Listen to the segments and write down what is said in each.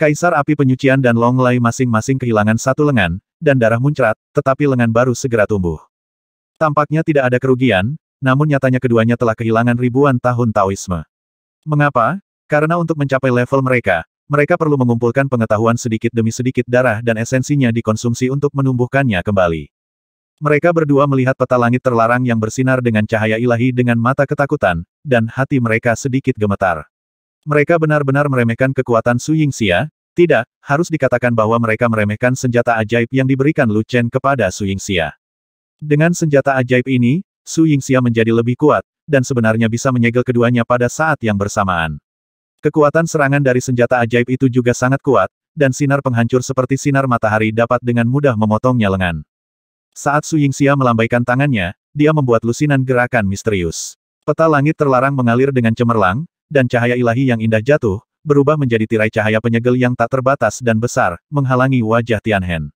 Kaisar Api Penyucian dan Longlai masing-masing kehilangan satu lengan, dan darah muncrat, tetapi lengan baru segera tumbuh. Tampaknya tidak ada kerugian, namun nyatanya keduanya telah kehilangan ribuan tahun Taoisme. Mengapa? Karena untuk mencapai level mereka, mereka perlu mengumpulkan pengetahuan sedikit demi sedikit darah dan esensinya dikonsumsi untuk menumbuhkannya kembali. Mereka berdua melihat peta langit terlarang yang bersinar dengan cahaya ilahi dengan mata ketakutan, dan hati mereka sedikit gemetar. Mereka benar-benar meremehkan kekuatan Su Yingxia, tidak, harus dikatakan bahwa mereka meremehkan senjata ajaib yang diberikan Lu Chen kepada Su Yingxia. Dengan senjata ajaib ini, Su Yingxia menjadi lebih kuat, dan sebenarnya bisa menyegel keduanya pada saat yang bersamaan. Kekuatan serangan dari senjata ajaib itu juga sangat kuat, dan sinar penghancur seperti sinar matahari dapat dengan mudah memotongnya lengan. Saat Su Yingxia melambaikan tangannya, dia membuat lusinan gerakan misterius. Peta langit terlarang mengalir dengan cemerlang, dan cahaya ilahi yang indah jatuh, berubah menjadi tirai cahaya penyegel yang tak terbatas dan besar, menghalangi wajah Tianhen.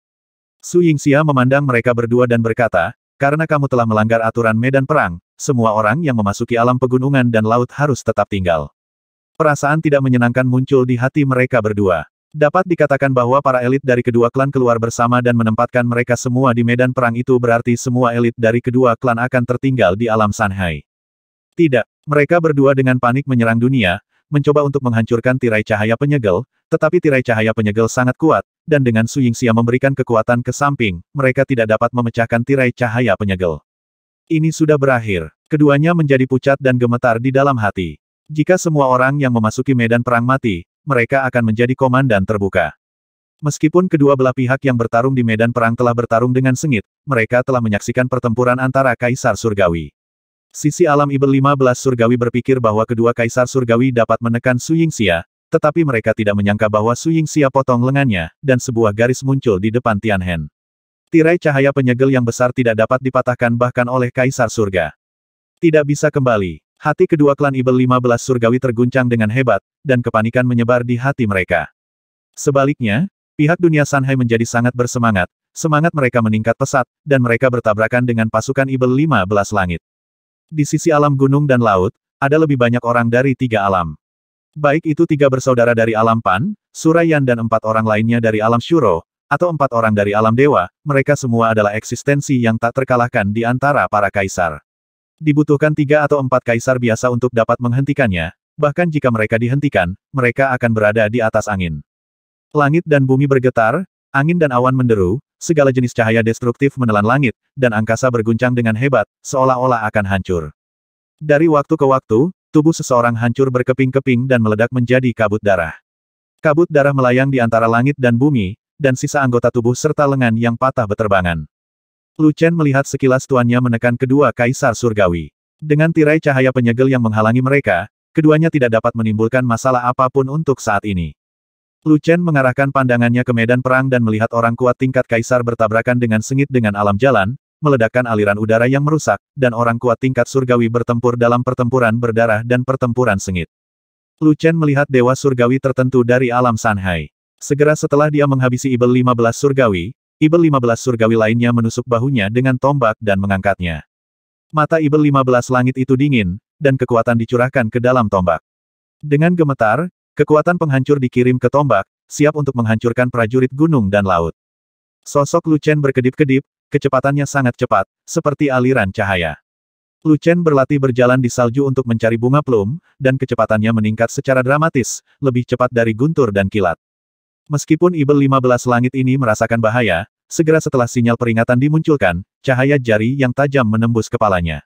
Su Yingxia memandang mereka berdua dan berkata, karena kamu telah melanggar aturan medan perang, semua orang yang memasuki alam pegunungan dan laut harus tetap tinggal. Perasaan tidak menyenangkan muncul di hati mereka berdua. Dapat dikatakan bahwa para elit dari kedua klan keluar bersama dan menempatkan mereka semua di medan perang itu berarti semua elit dari kedua klan akan tertinggal di alam Sanhai. Tidak, mereka berdua dengan panik menyerang dunia, mencoba untuk menghancurkan tirai cahaya penyegel, tetapi tirai cahaya penyegel sangat kuat, dan dengan Su Yingxia memberikan kekuatan ke samping, mereka tidak dapat memecahkan tirai cahaya penyegel. Ini sudah berakhir. Keduanya menjadi pucat dan gemetar di dalam hati. Jika semua orang yang memasuki medan perang mati, mereka akan menjadi komandan terbuka. Meskipun kedua belah pihak yang bertarung di medan perang telah bertarung dengan sengit, mereka telah menyaksikan pertempuran antara Kaisar Surgawi. Sisi alam Ibel 15 surgawi berpikir bahwa kedua kaisar surgawi dapat menekan Su Xia, tetapi mereka tidak menyangka bahwa Su Xia potong lengannya, dan sebuah garis muncul di depan Tianhen. Tirai cahaya penyegel yang besar tidak dapat dipatahkan bahkan oleh kaisar surga. Tidak bisa kembali. Hati kedua klan Ibel 15 surgawi terguncang dengan hebat, dan kepanikan menyebar di hati mereka. Sebaliknya, pihak dunia Sanhai menjadi sangat bersemangat, semangat mereka meningkat pesat, dan mereka bertabrakan dengan pasukan Ibel 15 langit. Di sisi alam gunung dan laut, ada lebih banyak orang dari tiga alam. Baik itu tiga bersaudara dari alam Pan, Surayan dan empat orang lainnya dari alam Shuro, atau empat orang dari alam dewa, mereka semua adalah eksistensi yang tak terkalahkan di antara para kaisar. Dibutuhkan tiga atau empat kaisar biasa untuk dapat menghentikannya, bahkan jika mereka dihentikan, mereka akan berada di atas angin. Langit dan bumi bergetar, angin dan awan menderu, segala jenis cahaya destruktif menelan langit, dan angkasa berguncang dengan hebat, seolah-olah akan hancur. Dari waktu ke waktu, tubuh seseorang hancur berkeping-keping dan meledak menjadi kabut darah. Kabut darah melayang di antara langit dan bumi, dan sisa anggota tubuh serta lengan yang patah beterbangan. Lucen melihat sekilas tuannya menekan kedua kaisar surgawi. Dengan tirai cahaya penyegel yang menghalangi mereka, keduanya tidak dapat menimbulkan masalah apapun untuk saat ini. Lu Chen mengarahkan pandangannya ke medan perang dan melihat orang kuat tingkat kaisar bertabrakan dengan sengit dengan alam jalan, meledakkan aliran udara yang merusak, dan orang kuat tingkat surgawi bertempur dalam pertempuran berdarah dan pertempuran sengit. Lu Chen melihat dewa surgawi tertentu dari alam Sanhai. Segera setelah dia menghabisi Ibel 15 surgawi, Ibel 15 surgawi lainnya menusuk bahunya dengan tombak dan mengangkatnya. Mata Ibel 15 langit itu dingin, dan kekuatan dicurahkan ke dalam tombak. Dengan gemetar, Kekuatan penghancur dikirim ke tombak, siap untuk menghancurkan prajurit gunung dan laut. Sosok Lucen berkedip-kedip, kecepatannya sangat cepat, seperti aliran cahaya. Lucen berlatih berjalan di salju untuk mencari bunga plum, dan kecepatannya meningkat secara dramatis, lebih cepat dari guntur dan kilat. Meskipun Ibel 15 langit ini merasakan bahaya, segera setelah sinyal peringatan dimunculkan, cahaya jari yang tajam menembus kepalanya.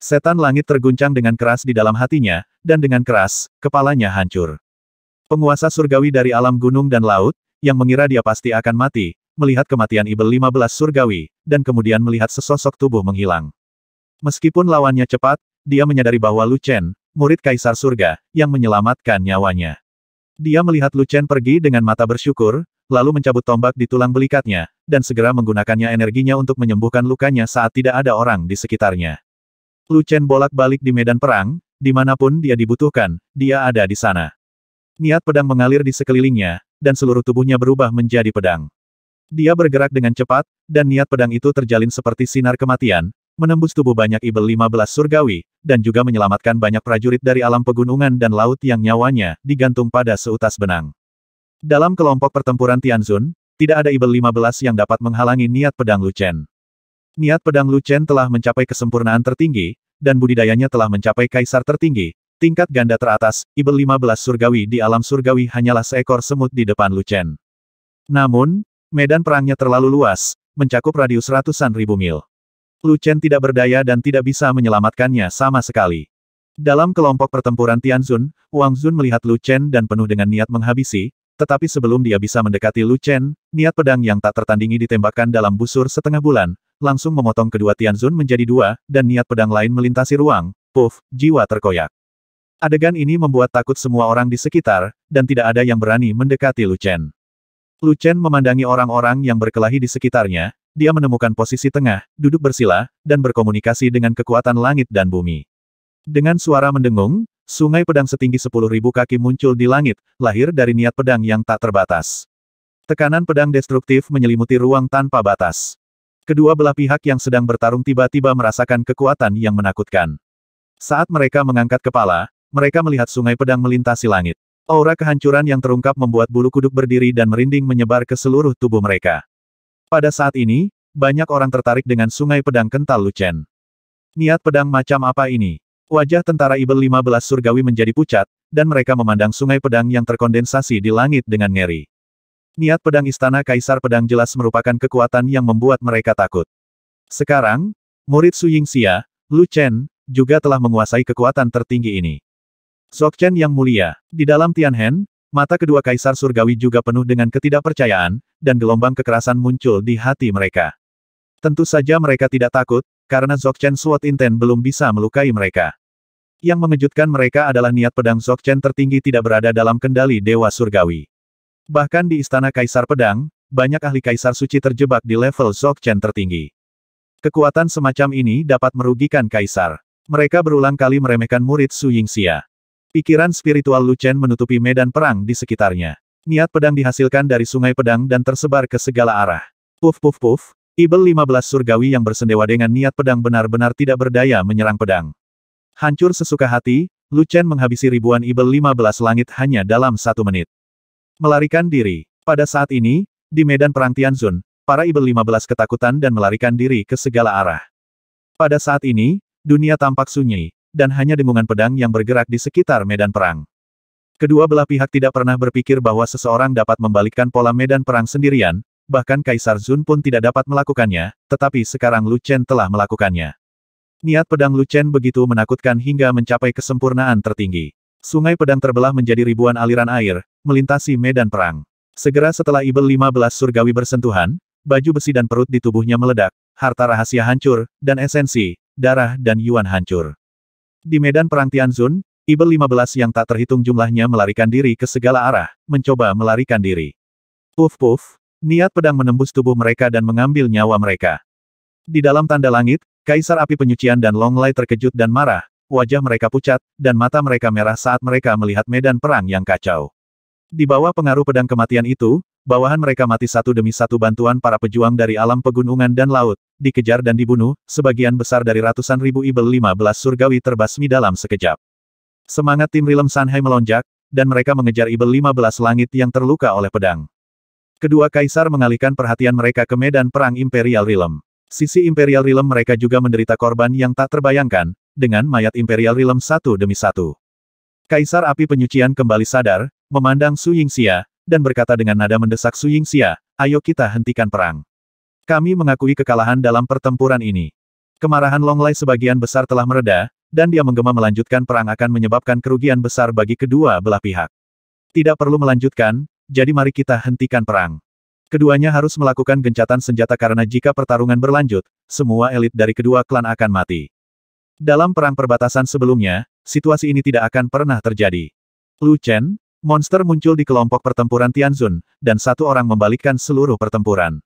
Setan langit terguncang dengan keras di dalam hatinya, dan dengan keras, kepalanya hancur. Penguasa surgawi dari alam gunung dan laut, yang mengira dia pasti akan mati, melihat kematian Ibel 15 surgawi, dan kemudian melihat sesosok tubuh menghilang. Meskipun lawannya cepat, dia menyadari bahwa Lucen, murid kaisar surga, yang menyelamatkan nyawanya. Dia melihat Lucen pergi dengan mata bersyukur, lalu mencabut tombak di tulang belikatnya, dan segera menggunakannya energinya untuk menyembuhkan lukanya saat tidak ada orang di sekitarnya. Lucen bolak-balik di medan perang, dimanapun dia dibutuhkan, dia ada di sana. Niat pedang mengalir di sekelilingnya, dan seluruh tubuhnya berubah menjadi pedang. Dia bergerak dengan cepat, dan niat pedang itu terjalin seperti sinar kematian, menembus tubuh banyak ibel 15 surgawi, dan juga menyelamatkan banyak prajurit dari alam pegunungan dan laut yang nyawanya digantung pada seutas benang. Dalam kelompok pertempuran Tianzun, tidak ada ibel 15 yang dapat menghalangi niat pedang Luchen. Niat pedang Luchen telah mencapai kesempurnaan tertinggi, dan budidayanya telah mencapai kaisar tertinggi, Tingkat ganda teratas, Ibel 15 surgawi di alam surgawi hanyalah seekor semut di depan Lucen. Namun, medan perangnya terlalu luas, mencakup radius ratusan ribu mil. Lucen tidak berdaya dan tidak bisa menyelamatkannya sama sekali. Dalam kelompok pertempuran Tianzun, Wang Zun melihat Lucen dan penuh dengan niat menghabisi, tetapi sebelum dia bisa mendekati Lucen, niat pedang yang tak tertandingi ditembakkan dalam busur setengah bulan, langsung memotong kedua Tianzun menjadi dua, dan niat pedang lain melintasi ruang, puff, jiwa terkoyak. Adegan ini membuat takut semua orang di sekitar, dan tidak ada yang berani mendekati Lu Chen. Lu Chen memandangi orang-orang yang berkelahi di sekitarnya, dia menemukan posisi tengah, duduk bersila, dan berkomunikasi dengan kekuatan langit dan bumi. Dengan suara mendengung, sungai pedang setinggi 10.000 kaki muncul di langit, lahir dari niat pedang yang tak terbatas. Tekanan pedang destruktif menyelimuti ruang tanpa batas. Kedua belah pihak yang sedang bertarung tiba-tiba merasakan kekuatan yang menakutkan. Saat mereka mengangkat kepala, mereka melihat sungai pedang melintasi langit. Aura kehancuran yang terungkap membuat bulu kuduk berdiri dan merinding menyebar ke seluruh tubuh mereka. Pada saat ini, banyak orang tertarik dengan sungai pedang kental Lucen. Niat pedang macam apa ini? Wajah tentara Ibel 15 surgawi menjadi pucat, dan mereka memandang sungai pedang yang terkondensasi di langit dengan ngeri. Niat pedang istana Kaisar Pedang jelas merupakan kekuatan yang membuat mereka takut. Sekarang, murid Su Yingxia, Lu Chen, juga telah menguasai kekuatan tertinggi ini. Sokchen yang mulia. Di dalam Tianhen, mata kedua kaisar surgawi juga penuh dengan ketidakpercayaan, dan gelombang kekerasan muncul di hati mereka. Tentu saja mereka tidak takut, karena Zokchen Sword Inten belum bisa melukai mereka. Yang mengejutkan mereka adalah niat pedang Zokchen tertinggi tidak berada dalam kendali Dewa Surgawi. Bahkan di Istana Kaisar Pedang, banyak ahli Kaisar Suci terjebak di level Zokchen tertinggi. Kekuatan semacam ini dapat merugikan Kaisar. Mereka berulang kali meremehkan murid Su Yingxia. Pikiran spiritual Lucian menutupi medan perang di sekitarnya. Niat pedang dihasilkan dari sungai pedang dan tersebar ke segala arah. Puf puf puf, Ibel 15 surgawi yang bersendewa dengan niat pedang benar-benar tidak berdaya menyerang pedang. Hancur sesuka hati, Lucian menghabisi ribuan Ibel 15 langit hanya dalam satu menit. Melarikan diri. Pada saat ini, di medan perang Tianzun, para Ibel 15 ketakutan dan melarikan diri ke segala arah. Pada saat ini, dunia tampak sunyi, dan hanya dengungan pedang yang bergerak di sekitar medan perang. Kedua belah pihak tidak pernah berpikir bahwa seseorang dapat membalikkan pola medan perang sendirian, bahkan Kaisar Zun pun tidak dapat melakukannya, tetapi sekarang Lu Chen telah melakukannya. Niat pedang Lu Chen begitu menakutkan hingga mencapai kesempurnaan tertinggi. Sungai pedang terbelah menjadi ribuan aliran air, melintasi medan perang. Segera setelah Ibel 15 surgawi bersentuhan, baju besi dan perut di tubuhnya meledak, harta rahasia hancur, dan esensi, darah dan yuan hancur. Di medan perang Tianzun, Ibel 15 yang tak terhitung jumlahnya melarikan diri ke segala arah, mencoba melarikan diri. Puf-puf, niat pedang menembus tubuh mereka dan mengambil nyawa mereka. Di dalam tanda langit, Kaisar Api Penyucian dan Long Longlai terkejut dan marah, wajah mereka pucat, dan mata mereka merah saat mereka melihat medan perang yang kacau. Di bawah pengaruh pedang kematian itu, bawahan mereka mati satu demi satu bantuan para pejuang dari alam pegunungan dan laut, dikejar dan dibunuh, sebagian besar dari ratusan ribu Ibel 15 surgawi terbasmi dalam sekejap. Semangat tim Rilem Sanhai melonjak, dan mereka mengejar Ibel 15 langit yang terluka oleh pedang. Kedua kaisar mengalihkan perhatian mereka ke medan perang Imperial Rilem. Sisi Imperial Rilem mereka juga menderita korban yang tak terbayangkan, dengan mayat Imperial Rilem satu demi satu. Kaisar Api Penyucian kembali sadar, memandang Su Xia, dan berkata dengan nada mendesak Su Xia, ayo kita hentikan perang. Kami mengakui kekalahan dalam pertempuran ini. Kemarahan Longlai sebagian besar telah mereda, dan dia menggema melanjutkan perang akan menyebabkan kerugian besar bagi kedua belah pihak. Tidak perlu melanjutkan, jadi mari kita hentikan perang. Keduanya harus melakukan gencatan senjata karena jika pertarungan berlanjut, semua elit dari kedua klan akan mati. Dalam perang perbatasan sebelumnya, situasi ini tidak akan pernah terjadi. Lu Chen, monster muncul di kelompok pertempuran Tianzun, dan satu orang membalikkan seluruh pertempuran.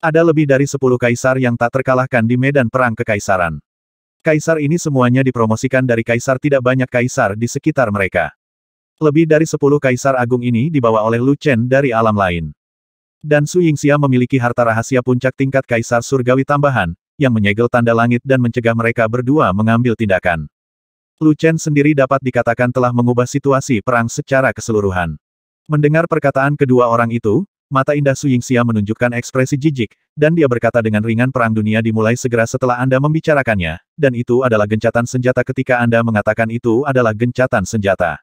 Ada lebih dari 10 kaisar yang tak terkalahkan di medan perang kekaisaran. Kaisar ini semuanya dipromosikan dari kaisar tidak banyak kaisar di sekitar mereka. Lebih dari 10 kaisar agung ini dibawa oleh Lu Chen dari alam lain. Dan Su Yingxia memiliki harta rahasia puncak tingkat kaisar surgawi tambahan, yang menyegel tanda langit dan mencegah mereka berdua mengambil tindakan. Lu Chen sendiri dapat dikatakan telah mengubah situasi perang secara keseluruhan. Mendengar perkataan kedua orang itu, Mata indah Su Yingxia menunjukkan ekspresi jijik, dan dia berkata dengan ringan perang dunia dimulai segera setelah Anda membicarakannya, dan itu adalah gencatan senjata ketika Anda mengatakan itu adalah gencatan senjata.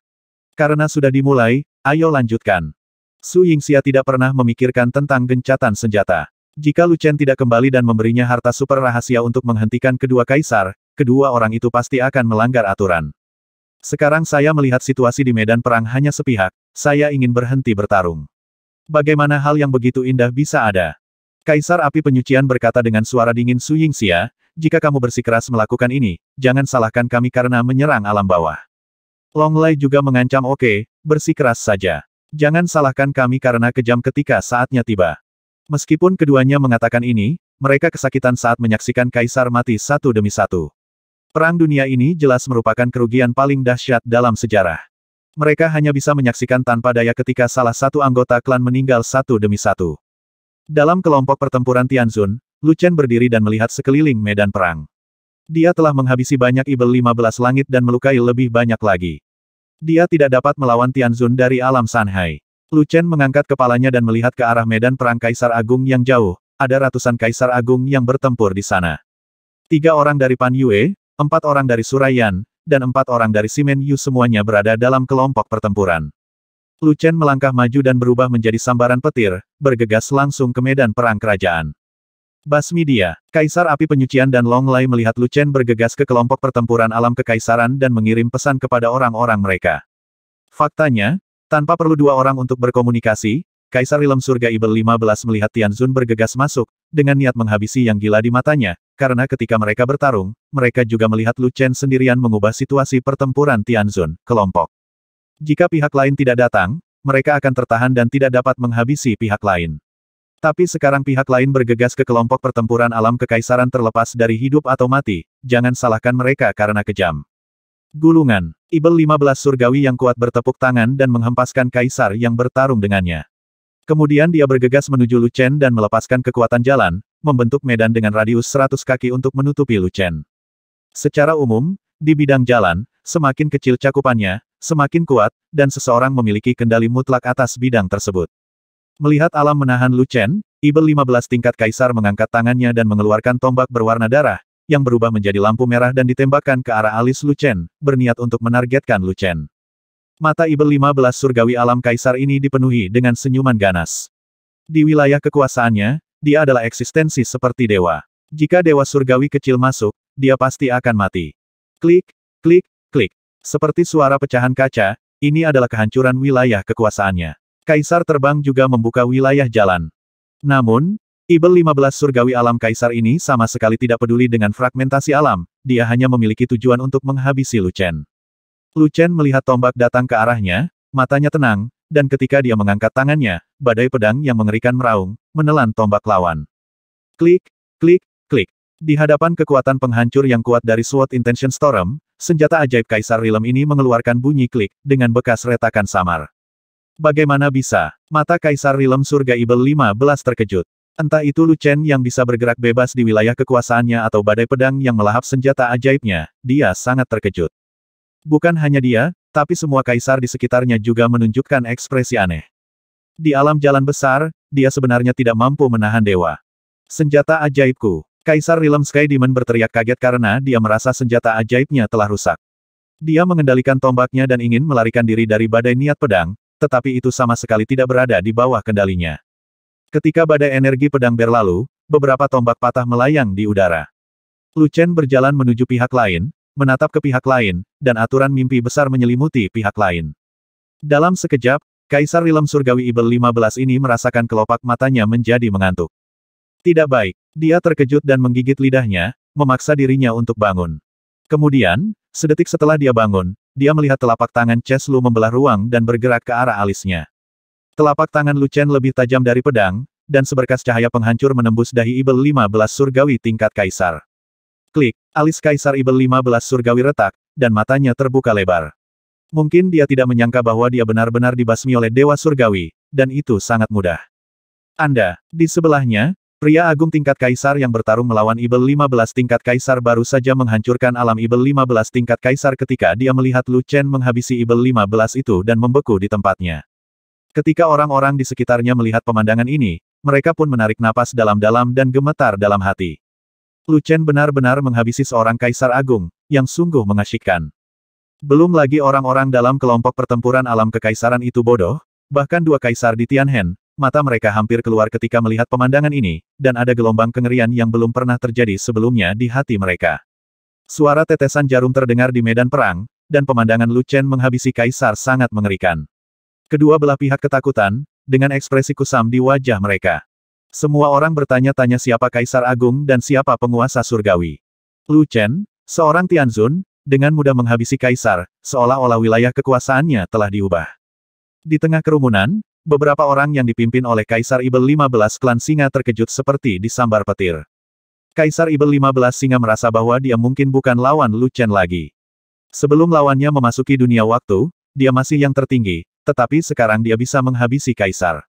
Karena sudah dimulai, ayo lanjutkan. Su Yingxia tidak pernah memikirkan tentang gencatan senjata. Jika Lu Chen tidak kembali dan memberinya harta super rahasia untuk menghentikan kedua kaisar, kedua orang itu pasti akan melanggar aturan. Sekarang saya melihat situasi di medan perang hanya sepihak, saya ingin berhenti bertarung. Bagaimana hal yang begitu indah bisa ada? Kaisar Api Penyucian berkata dengan suara dingin Su Yingxia, jika kamu bersikeras melakukan ini, jangan salahkan kami karena menyerang alam bawah. Long Lai juga mengancam oke, okay, bersikeras saja. Jangan salahkan kami karena kejam ketika saatnya tiba. Meskipun keduanya mengatakan ini, mereka kesakitan saat menyaksikan kaisar mati satu demi satu. Perang dunia ini jelas merupakan kerugian paling dahsyat dalam sejarah. Mereka hanya bisa menyaksikan tanpa daya ketika salah satu anggota klan meninggal satu demi satu. Dalam kelompok pertempuran Tianzun, Luchen berdiri dan melihat sekeliling medan perang. Dia telah menghabisi banyak ibel 15 langit dan melukai lebih banyak lagi. Dia tidak dapat melawan Tianzun dari alam Sanhai. Luchen mengangkat kepalanya dan melihat ke arah medan perang Kaisar Agung yang jauh, ada ratusan Kaisar Agung yang bertempur di sana. Tiga orang dari Pan Yue, empat orang dari Surayan, dan empat orang dari Simen Yu semuanya berada dalam kelompok pertempuran. Lu Chen melangkah maju dan berubah menjadi sambaran petir, bergegas langsung ke medan perang kerajaan. Basmi dia, Kaisar Api Penyucian dan Long Lai melihat Lu Chen bergegas ke kelompok pertempuran alam kekaisaran dan mengirim pesan kepada orang-orang mereka. Faktanya, tanpa perlu dua orang untuk berkomunikasi, Kaisar Ilam Surga Ibel 15 melihat Tian Zun bergegas masuk, dengan niat menghabisi yang gila di matanya, karena ketika mereka bertarung, mereka juga melihat Lu Chen sendirian mengubah situasi pertempuran Tian Zun kelompok. Jika pihak lain tidak datang, mereka akan tertahan dan tidak dapat menghabisi pihak lain. Tapi sekarang pihak lain bergegas ke kelompok pertempuran alam kekaisaran terlepas dari hidup atau mati, jangan salahkan mereka karena kejam. Gulungan, Ibel 15 surgawi yang kuat bertepuk tangan dan menghempaskan kaisar yang bertarung dengannya. Kemudian dia bergegas menuju Lucen dan melepaskan kekuatan jalan, membentuk medan dengan radius 100 kaki untuk menutupi Lucen. Secara umum, di bidang jalan, semakin kecil cakupannya, semakin kuat, dan seseorang memiliki kendali mutlak atas bidang tersebut. Melihat alam menahan Lucen, Ibel 15 tingkat kaisar mengangkat tangannya dan mengeluarkan tombak berwarna darah, yang berubah menjadi lampu merah dan ditembakkan ke arah alis Lucen, berniat untuk menargetkan Lucen. Mata Ibel 15 surgawi alam kaisar ini dipenuhi dengan senyuman ganas. Di wilayah kekuasaannya, dia adalah eksistensi seperti dewa. Jika dewa surgawi kecil masuk, dia pasti akan mati. Klik, klik, klik. Seperti suara pecahan kaca, ini adalah kehancuran wilayah kekuasaannya. Kaisar terbang juga membuka wilayah jalan. Namun, Ibel 15 surgawi alam kaisar ini sama sekali tidak peduli dengan fragmentasi alam, dia hanya memiliki tujuan untuk menghabisi Lucen. Lu Chen melihat tombak datang ke arahnya, matanya tenang, dan ketika dia mengangkat tangannya, badai pedang yang mengerikan meraung, menelan tombak lawan. Klik, klik, klik. Di hadapan kekuatan penghancur yang kuat dari Sword Intention Storm, senjata ajaib Kaisar Rilem ini mengeluarkan bunyi klik, dengan bekas retakan samar. Bagaimana bisa? Mata Kaisar Rilem Surga Ibel 15 terkejut. Entah itu Lu Chen yang bisa bergerak bebas di wilayah kekuasaannya atau badai pedang yang melahap senjata ajaibnya, dia sangat terkejut. Bukan hanya dia, tapi semua kaisar di sekitarnya juga menunjukkan ekspresi aneh. Di alam jalan besar, dia sebenarnya tidak mampu menahan dewa. Senjata ajaibku. Kaisar Realm Sky Demon berteriak kaget karena dia merasa senjata ajaibnya telah rusak. Dia mengendalikan tombaknya dan ingin melarikan diri dari badai niat pedang, tetapi itu sama sekali tidak berada di bawah kendalinya. Ketika badai energi pedang berlalu, beberapa tombak patah melayang di udara. Lucen berjalan menuju pihak lain, menatap ke pihak lain, dan aturan mimpi besar menyelimuti pihak lain. Dalam sekejap, Kaisar Rilem Surgawi Ibel 15 ini merasakan kelopak matanya menjadi mengantuk. Tidak baik, dia terkejut dan menggigit lidahnya, memaksa dirinya untuk bangun. Kemudian, sedetik setelah dia bangun, dia melihat telapak tangan Cheslu membelah ruang dan bergerak ke arah alisnya. Telapak tangan Lucen lebih tajam dari pedang, dan seberkas cahaya penghancur menembus dahi Ibel 15 surgawi tingkat kaisar. Klik, alis Kaisar Ibel 15 surgawi retak, dan matanya terbuka lebar. Mungkin dia tidak menyangka bahwa dia benar-benar dibasmi oleh Dewa Surgawi, dan itu sangat mudah. Anda, di sebelahnya, pria agung tingkat kaisar yang bertarung melawan Ibel 15 tingkat kaisar baru saja menghancurkan alam Ibel 15 tingkat kaisar ketika dia melihat Lu Chen menghabisi Ibel 15 itu dan membeku di tempatnya. Ketika orang-orang di sekitarnya melihat pemandangan ini, mereka pun menarik napas dalam-dalam dan gemetar dalam hati. Lu Chen benar-benar menghabisi seorang kaisar agung, yang sungguh mengasyikkan. Belum lagi orang-orang dalam kelompok pertempuran alam kekaisaran itu bodoh, bahkan dua kaisar di Tianhen, mata mereka hampir keluar ketika melihat pemandangan ini, dan ada gelombang kengerian yang belum pernah terjadi sebelumnya di hati mereka. Suara tetesan jarum terdengar di medan perang, dan pemandangan Lu Chen menghabisi kaisar sangat mengerikan. Kedua belah pihak ketakutan, dengan ekspresi kusam di wajah mereka. Semua orang bertanya-tanya siapa Kaisar Agung dan siapa penguasa surgawi. Lu Chen, seorang Tianzun, dengan mudah menghabisi Kaisar, seolah-olah wilayah kekuasaannya telah diubah. Di tengah kerumunan, beberapa orang yang dipimpin oleh Kaisar Ibel 15 klan singa terkejut seperti disambar petir. Kaisar Ibel 15 singa merasa bahwa dia mungkin bukan lawan Lu Chen lagi. Sebelum lawannya memasuki dunia waktu, dia masih yang tertinggi, tetapi sekarang dia bisa menghabisi Kaisar.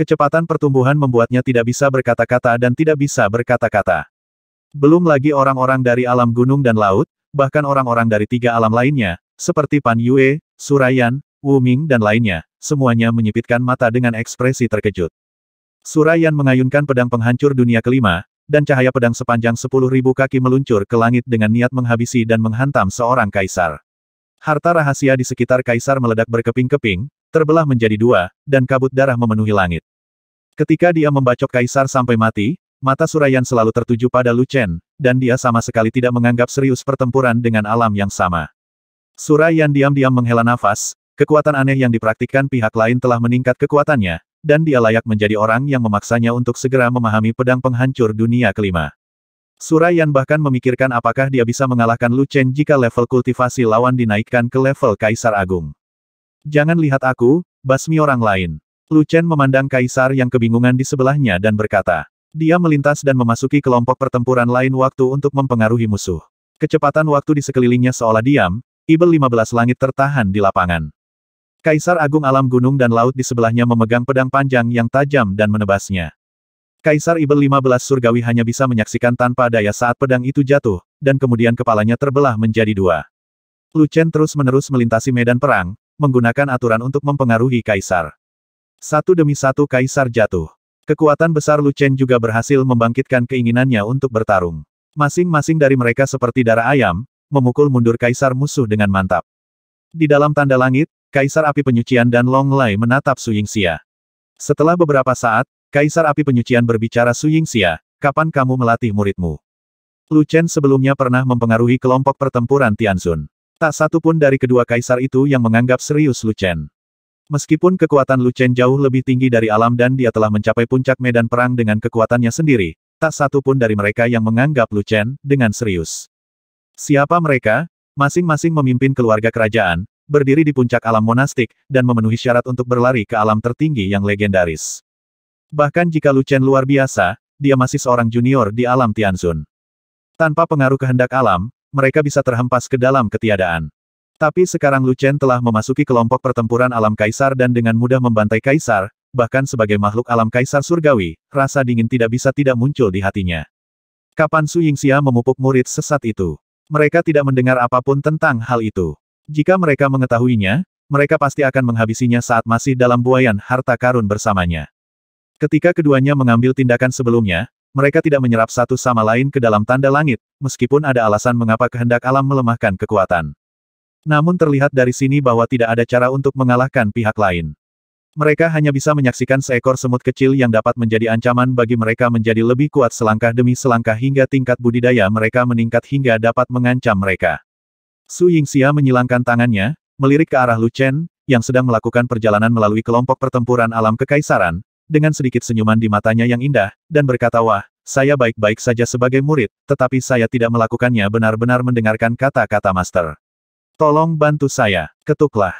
Kecepatan pertumbuhan membuatnya tidak bisa berkata-kata dan tidak bisa berkata-kata. Belum lagi orang-orang dari alam gunung dan laut, bahkan orang-orang dari tiga alam lainnya, seperti Pan Yue, Surayan, Wu Ming dan lainnya, semuanya menyipitkan mata dengan ekspresi terkejut. Surayan mengayunkan pedang penghancur dunia kelima, dan cahaya pedang sepanjang sepuluh ribu kaki meluncur ke langit dengan niat menghabisi dan menghantam seorang kaisar. Harta rahasia di sekitar kaisar meledak berkeping-keping, terbelah menjadi dua, dan kabut darah memenuhi langit. Ketika dia membacok kaisar sampai mati, mata Surayan selalu tertuju pada Lu Chen, dan dia sama sekali tidak menganggap serius pertempuran dengan alam yang sama. Surayan diam-diam menghela nafas, kekuatan aneh yang dipraktikkan pihak lain telah meningkat kekuatannya, dan dia layak menjadi orang yang memaksanya untuk segera memahami pedang penghancur dunia kelima. Surayan bahkan memikirkan apakah dia bisa mengalahkan Lu Chen jika level kultivasi lawan dinaikkan ke level Kaisar Agung. Jangan lihat aku, basmi orang lain. Lu Chen memandang kaisar yang kebingungan di sebelahnya dan berkata, dia melintas dan memasuki kelompok pertempuran lain waktu untuk mempengaruhi musuh. Kecepatan waktu di sekelilingnya seolah diam, Ibel 15 langit tertahan di lapangan. Kaisar Agung Alam Gunung dan Laut di sebelahnya memegang pedang panjang yang tajam dan menebasnya. Kaisar Ibel 15 Surgawi hanya bisa menyaksikan tanpa daya saat pedang itu jatuh, dan kemudian kepalanya terbelah menjadi dua. Lu Chen terus-menerus melintasi medan perang, menggunakan aturan untuk mempengaruhi Kaisar. Satu demi satu kaisar jatuh. Kekuatan besar Lu Chen juga berhasil membangkitkan keinginannya untuk bertarung. Masing-masing dari mereka seperti darah ayam, memukul mundur kaisar musuh dengan mantap. Di dalam tanda langit, Kaisar Api Penyucian dan Long Lai menatap Su xia Setelah beberapa saat, Kaisar Api Penyucian berbicara Su xia kapan kamu melatih muridmu? Lu Chen sebelumnya pernah mempengaruhi kelompok pertempuran Tianzun. Tak satu pun dari kedua kaisar itu yang menganggap serius Lu Chen. Meskipun kekuatan Lu Chen jauh lebih tinggi dari alam dan dia telah mencapai puncak medan perang dengan kekuatannya sendiri, tak satu pun dari mereka yang menganggap Lu Chen dengan serius. Siapa mereka? Masing-masing memimpin keluarga kerajaan, berdiri di puncak alam monastik, dan memenuhi syarat untuk berlari ke alam tertinggi yang legendaris. Bahkan jika Lu Chen luar biasa, dia masih seorang junior di alam Tianzun. Tanpa pengaruh kehendak alam, mereka bisa terhempas ke dalam ketiadaan. Tapi sekarang Lu telah memasuki kelompok pertempuran alam kaisar dan dengan mudah membantai kaisar, bahkan sebagai makhluk alam kaisar surgawi, rasa dingin tidak bisa tidak muncul di hatinya. Kapan Su Yingxia memupuk murid sesat itu? Mereka tidak mendengar apapun tentang hal itu. Jika mereka mengetahuinya, mereka pasti akan menghabisinya saat masih dalam buayan harta karun bersamanya. Ketika keduanya mengambil tindakan sebelumnya, mereka tidak menyerap satu sama lain ke dalam tanda langit, meskipun ada alasan mengapa kehendak alam melemahkan kekuatan. Namun terlihat dari sini bahwa tidak ada cara untuk mengalahkan pihak lain. Mereka hanya bisa menyaksikan seekor semut kecil yang dapat menjadi ancaman bagi mereka menjadi lebih kuat selangkah demi selangkah hingga tingkat budidaya mereka meningkat hingga dapat mengancam mereka. Su Yingxia menyilangkan tangannya, melirik ke arah Lu Chen, yang sedang melakukan perjalanan melalui kelompok pertempuran alam kekaisaran, dengan sedikit senyuman di matanya yang indah, dan berkata wah, saya baik-baik saja sebagai murid, tetapi saya tidak melakukannya benar-benar mendengarkan kata-kata master. Tolong bantu saya, ketuklah.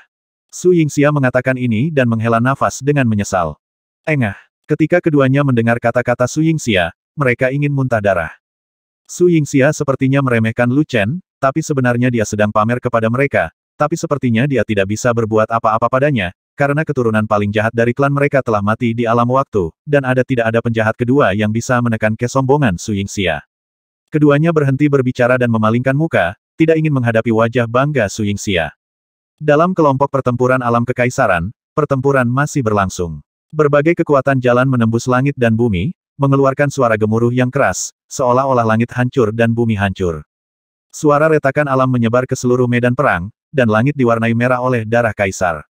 Su Yingxia mengatakan ini dan menghela nafas dengan menyesal. Engah. Ketika keduanya mendengar kata-kata Su Yingxia, mereka ingin muntah darah. Su Yingxia sepertinya meremehkan Lu Chen, tapi sebenarnya dia sedang pamer kepada mereka, tapi sepertinya dia tidak bisa berbuat apa-apa padanya, karena keturunan paling jahat dari klan mereka telah mati di alam waktu, dan ada tidak ada penjahat kedua yang bisa menekan kesombongan Su Yingxia. Keduanya berhenti berbicara dan memalingkan muka, tidak ingin menghadapi wajah bangga Su Yingxia. Dalam kelompok pertempuran alam kekaisaran, pertempuran masih berlangsung. Berbagai kekuatan jalan menembus langit dan bumi, mengeluarkan suara gemuruh yang keras, seolah-olah langit hancur dan bumi hancur. Suara retakan alam menyebar ke seluruh medan perang, dan langit diwarnai merah oleh darah kaisar.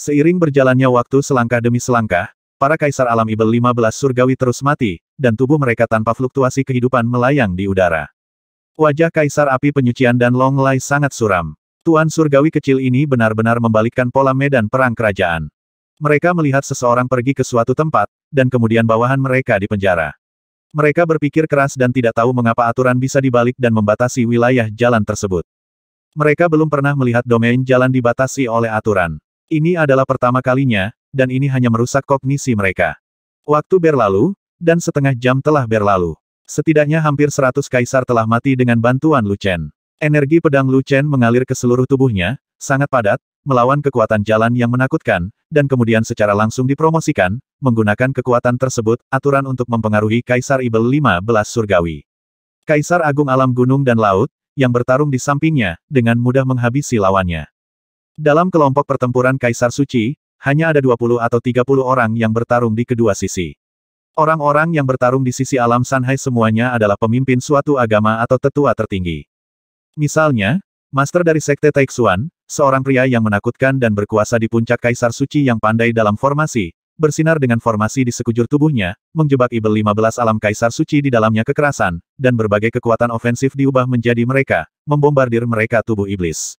Seiring berjalannya waktu selangkah demi selangkah, para kaisar alam Ibel 15 surgawi terus mati, dan tubuh mereka tanpa fluktuasi kehidupan melayang di udara. Wajah Kaisar Api Penyucian dan Long Lai sangat suram. Tuan Surgawi kecil ini benar-benar membalikkan pola medan perang kerajaan. Mereka melihat seseorang pergi ke suatu tempat, dan kemudian bawahan mereka dipenjara. Mereka berpikir keras dan tidak tahu mengapa aturan bisa dibalik dan membatasi wilayah jalan tersebut. Mereka belum pernah melihat domain jalan dibatasi oleh aturan. Ini adalah pertama kalinya, dan ini hanya merusak kognisi mereka. Waktu berlalu, dan setengah jam telah berlalu. Setidaknya hampir seratus kaisar telah mati dengan bantuan Lucen. Energi pedang Lucen mengalir ke seluruh tubuhnya, sangat padat, melawan kekuatan jalan yang menakutkan, dan kemudian secara langsung dipromosikan, menggunakan kekuatan tersebut, aturan untuk mempengaruhi Kaisar Ibel 15 Surgawi. Kaisar Agung Alam Gunung dan Laut, yang bertarung di sampingnya, dengan mudah menghabisi lawannya. Dalam kelompok pertempuran Kaisar Suci, hanya ada 20 atau 30 orang yang bertarung di kedua sisi. Orang-orang yang bertarung di sisi alam Sanhai semuanya adalah pemimpin suatu agama atau tetua tertinggi. Misalnya, master dari Sekte Taixuan, seorang pria yang menakutkan dan berkuasa di puncak Kaisar Suci yang pandai dalam formasi, bersinar dengan formasi di sekujur tubuhnya, menjebak Ibel 15 alam Kaisar Suci di dalamnya kekerasan, dan berbagai kekuatan ofensif diubah menjadi mereka, membombardir mereka tubuh iblis.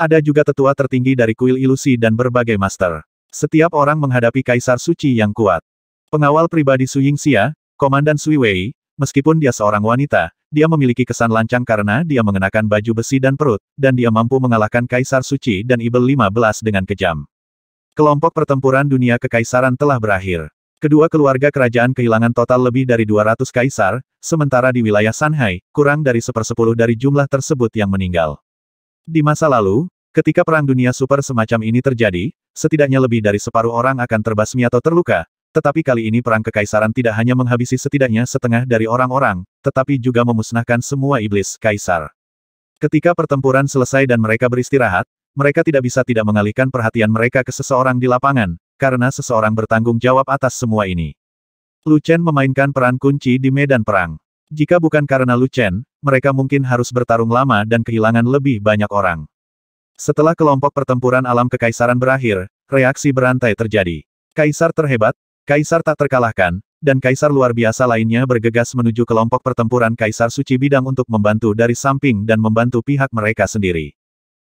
Ada juga tetua tertinggi dari kuil ilusi dan berbagai master. Setiap orang menghadapi Kaisar Suci yang kuat. Pengawal pribadi Su Yingxia, Komandan Sui Wei, meskipun dia seorang wanita, dia memiliki kesan lancang karena dia mengenakan baju besi dan perut, dan dia mampu mengalahkan Kaisar Suci dan Ibel 15 dengan kejam. Kelompok pertempuran dunia kekaisaran telah berakhir. Kedua keluarga kerajaan kehilangan total lebih dari 200 kaisar, sementara di wilayah Shanghai, kurang dari sepersepuluh dari jumlah tersebut yang meninggal. Di masa lalu, Ketika perang dunia super semacam ini terjadi, setidaknya lebih dari separuh orang akan terbasmi atau terluka, tetapi kali ini perang kekaisaran tidak hanya menghabisi setidaknya setengah dari orang-orang, tetapi juga memusnahkan semua iblis kaisar. Ketika pertempuran selesai dan mereka beristirahat, mereka tidak bisa tidak mengalihkan perhatian mereka ke seseorang di lapangan, karena seseorang bertanggung jawab atas semua ini. Lucen memainkan peran kunci di medan perang. Jika bukan karena Lucen, mereka mungkin harus bertarung lama dan kehilangan lebih banyak orang. Setelah kelompok pertempuran alam kekaisaran berakhir, reaksi berantai terjadi. Kaisar terhebat, Kaisar tak terkalahkan, dan kaisar luar biasa lainnya bergegas menuju kelompok pertempuran kaisar suci bidang untuk membantu dari samping dan membantu pihak mereka sendiri.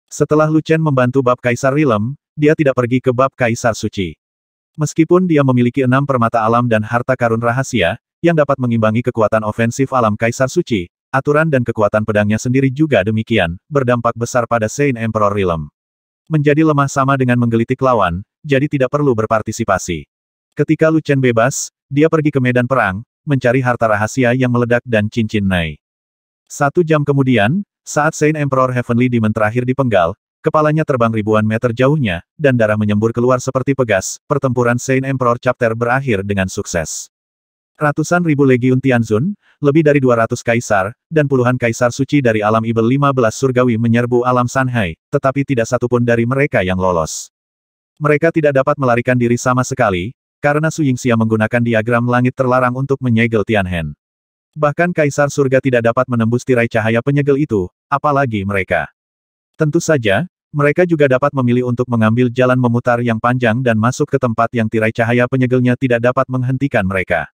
Setelah Lucen membantu bab kaisar Rilem, dia tidak pergi ke bab kaisar suci. Meskipun dia memiliki enam permata alam dan harta karun rahasia, yang dapat mengimbangi kekuatan ofensif alam kaisar suci, aturan dan kekuatan pedangnya sendiri juga demikian, berdampak besar pada Saint Emperor Rilem. Menjadi lemah sama dengan menggelitik lawan, jadi tidak perlu berpartisipasi. Ketika Lu Chen bebas, dia pergi ke medan perang, mencari harta rahasia yang meledak dan cincin Nai. Satu jam kemudian, saat Saint Emperor Heavenly Demon terakhir dipenggal, kepalanya terbang ribuan meter jauhnya, dan darah menyembur keluar seperti pegas, pertempuran Saint Emperor Chapter berakhir dengan sukses. Ratusan ribu legiun Tianzun, lebih dari 200 kaisar, dan puluhan kaisar suci dari alam Ibel 15 surgawi menyerbu alam Shanghai, tetapi tidak satupun dari mereka yang lolos. Mereka tidak dapat melarikan diri sama sekali, karena Su Yingxia menggunakan diagram langit terlarang untuk menyegel Tianhen. Bahkan Kaisar Surga tidak dapat menembus tirai cahaya penyegel itu, apalagi mereka. Tentu saja, mereka juga dapat memilih untuk mengambil jalan memutar yang panjang dan masuk ke tempat yang tirai cahaya penyegelnya tidak dapat menghentikan mereka.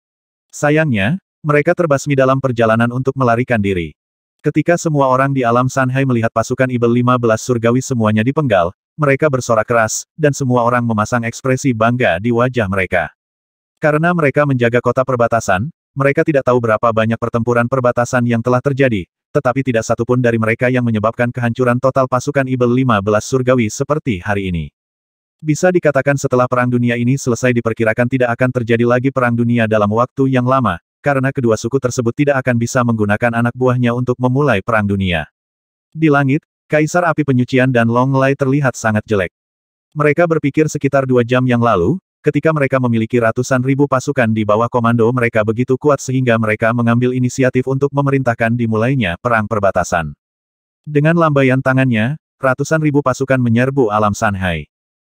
Sayangnya, mereka terbasmi dalam perjalanan untuk melarikan diri. Ketika semua orang di alam Sanhai melihat pasukan Ibel 15 surgawi semuanya dipenggal, mereka bersorak keras, dan semua orang memasang ekspresi bangga di wajah mereka. Karena mereka menjaga kota perbatasan, mereka tidak tahu berapa banyak pertempuran perbatasan yang telah terjadi, tetapi tidak satupun dari mereka yang menyebabkan kehancuran total pasukan Ibel 15 surgawi seperti hari ini. Bisa dikatakan setelah Perang Dunia ini selesai diperkirakan tidak akan terjadi lagi Perang Dunia dalam waktu yang lama, karena kedua suku tersebut tidak akan bisa menggunakan anak buahnya untuk memulai Perang Dunia. Di langit, Kaisar Api Penyucian dan Long Lai terlihat sangat jelek. Mereka berpikir sekitar dua jam yang lalu, ketika mereka memiliki ratusan ribu pasukan di bawah komando mereka begitu kuat sehingga mereka mengambil inisiatif untuk memerintahkan dimulainya perang perbatasan. Dengan lambaian tangannya, ratusan ribu pasukan menyerbu alam Shanghai.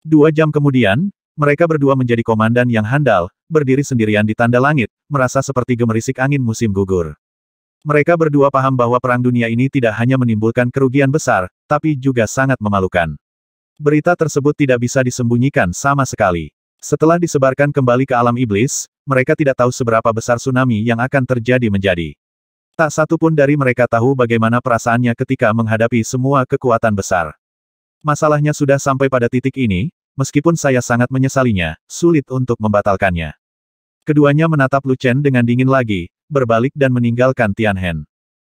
Dua jam kemudian, mereka berdua menjadi komandan yang handal, berdiri sendirian di tanda langit, merasa seperti gemerisik angin musim gugur. Mereka berdua paham bahwa perang dunia ini tidak hanya menimbulkan kerugian besar, tapi juga sangat memalukan. Berita tersebut tidak bisa disembunyikan sama sekali. Setelah disebarkan kembali ke alam iblis, mereka tidak tahu seberapa besar tsunami yang akan terjadi menjadi. Tak satu pun dari mereka tahu bagaimana perasaannya ketika menghadapi semua kekuatan besar. Masalahnya sudah sampai pada titik ini, meskipun saya sangat menyesalinya, sulit untuk membatalkannya. Keduanya menatap Lu Chen dengan dingin lagi, berbalik dan meninggalkan Tianhen.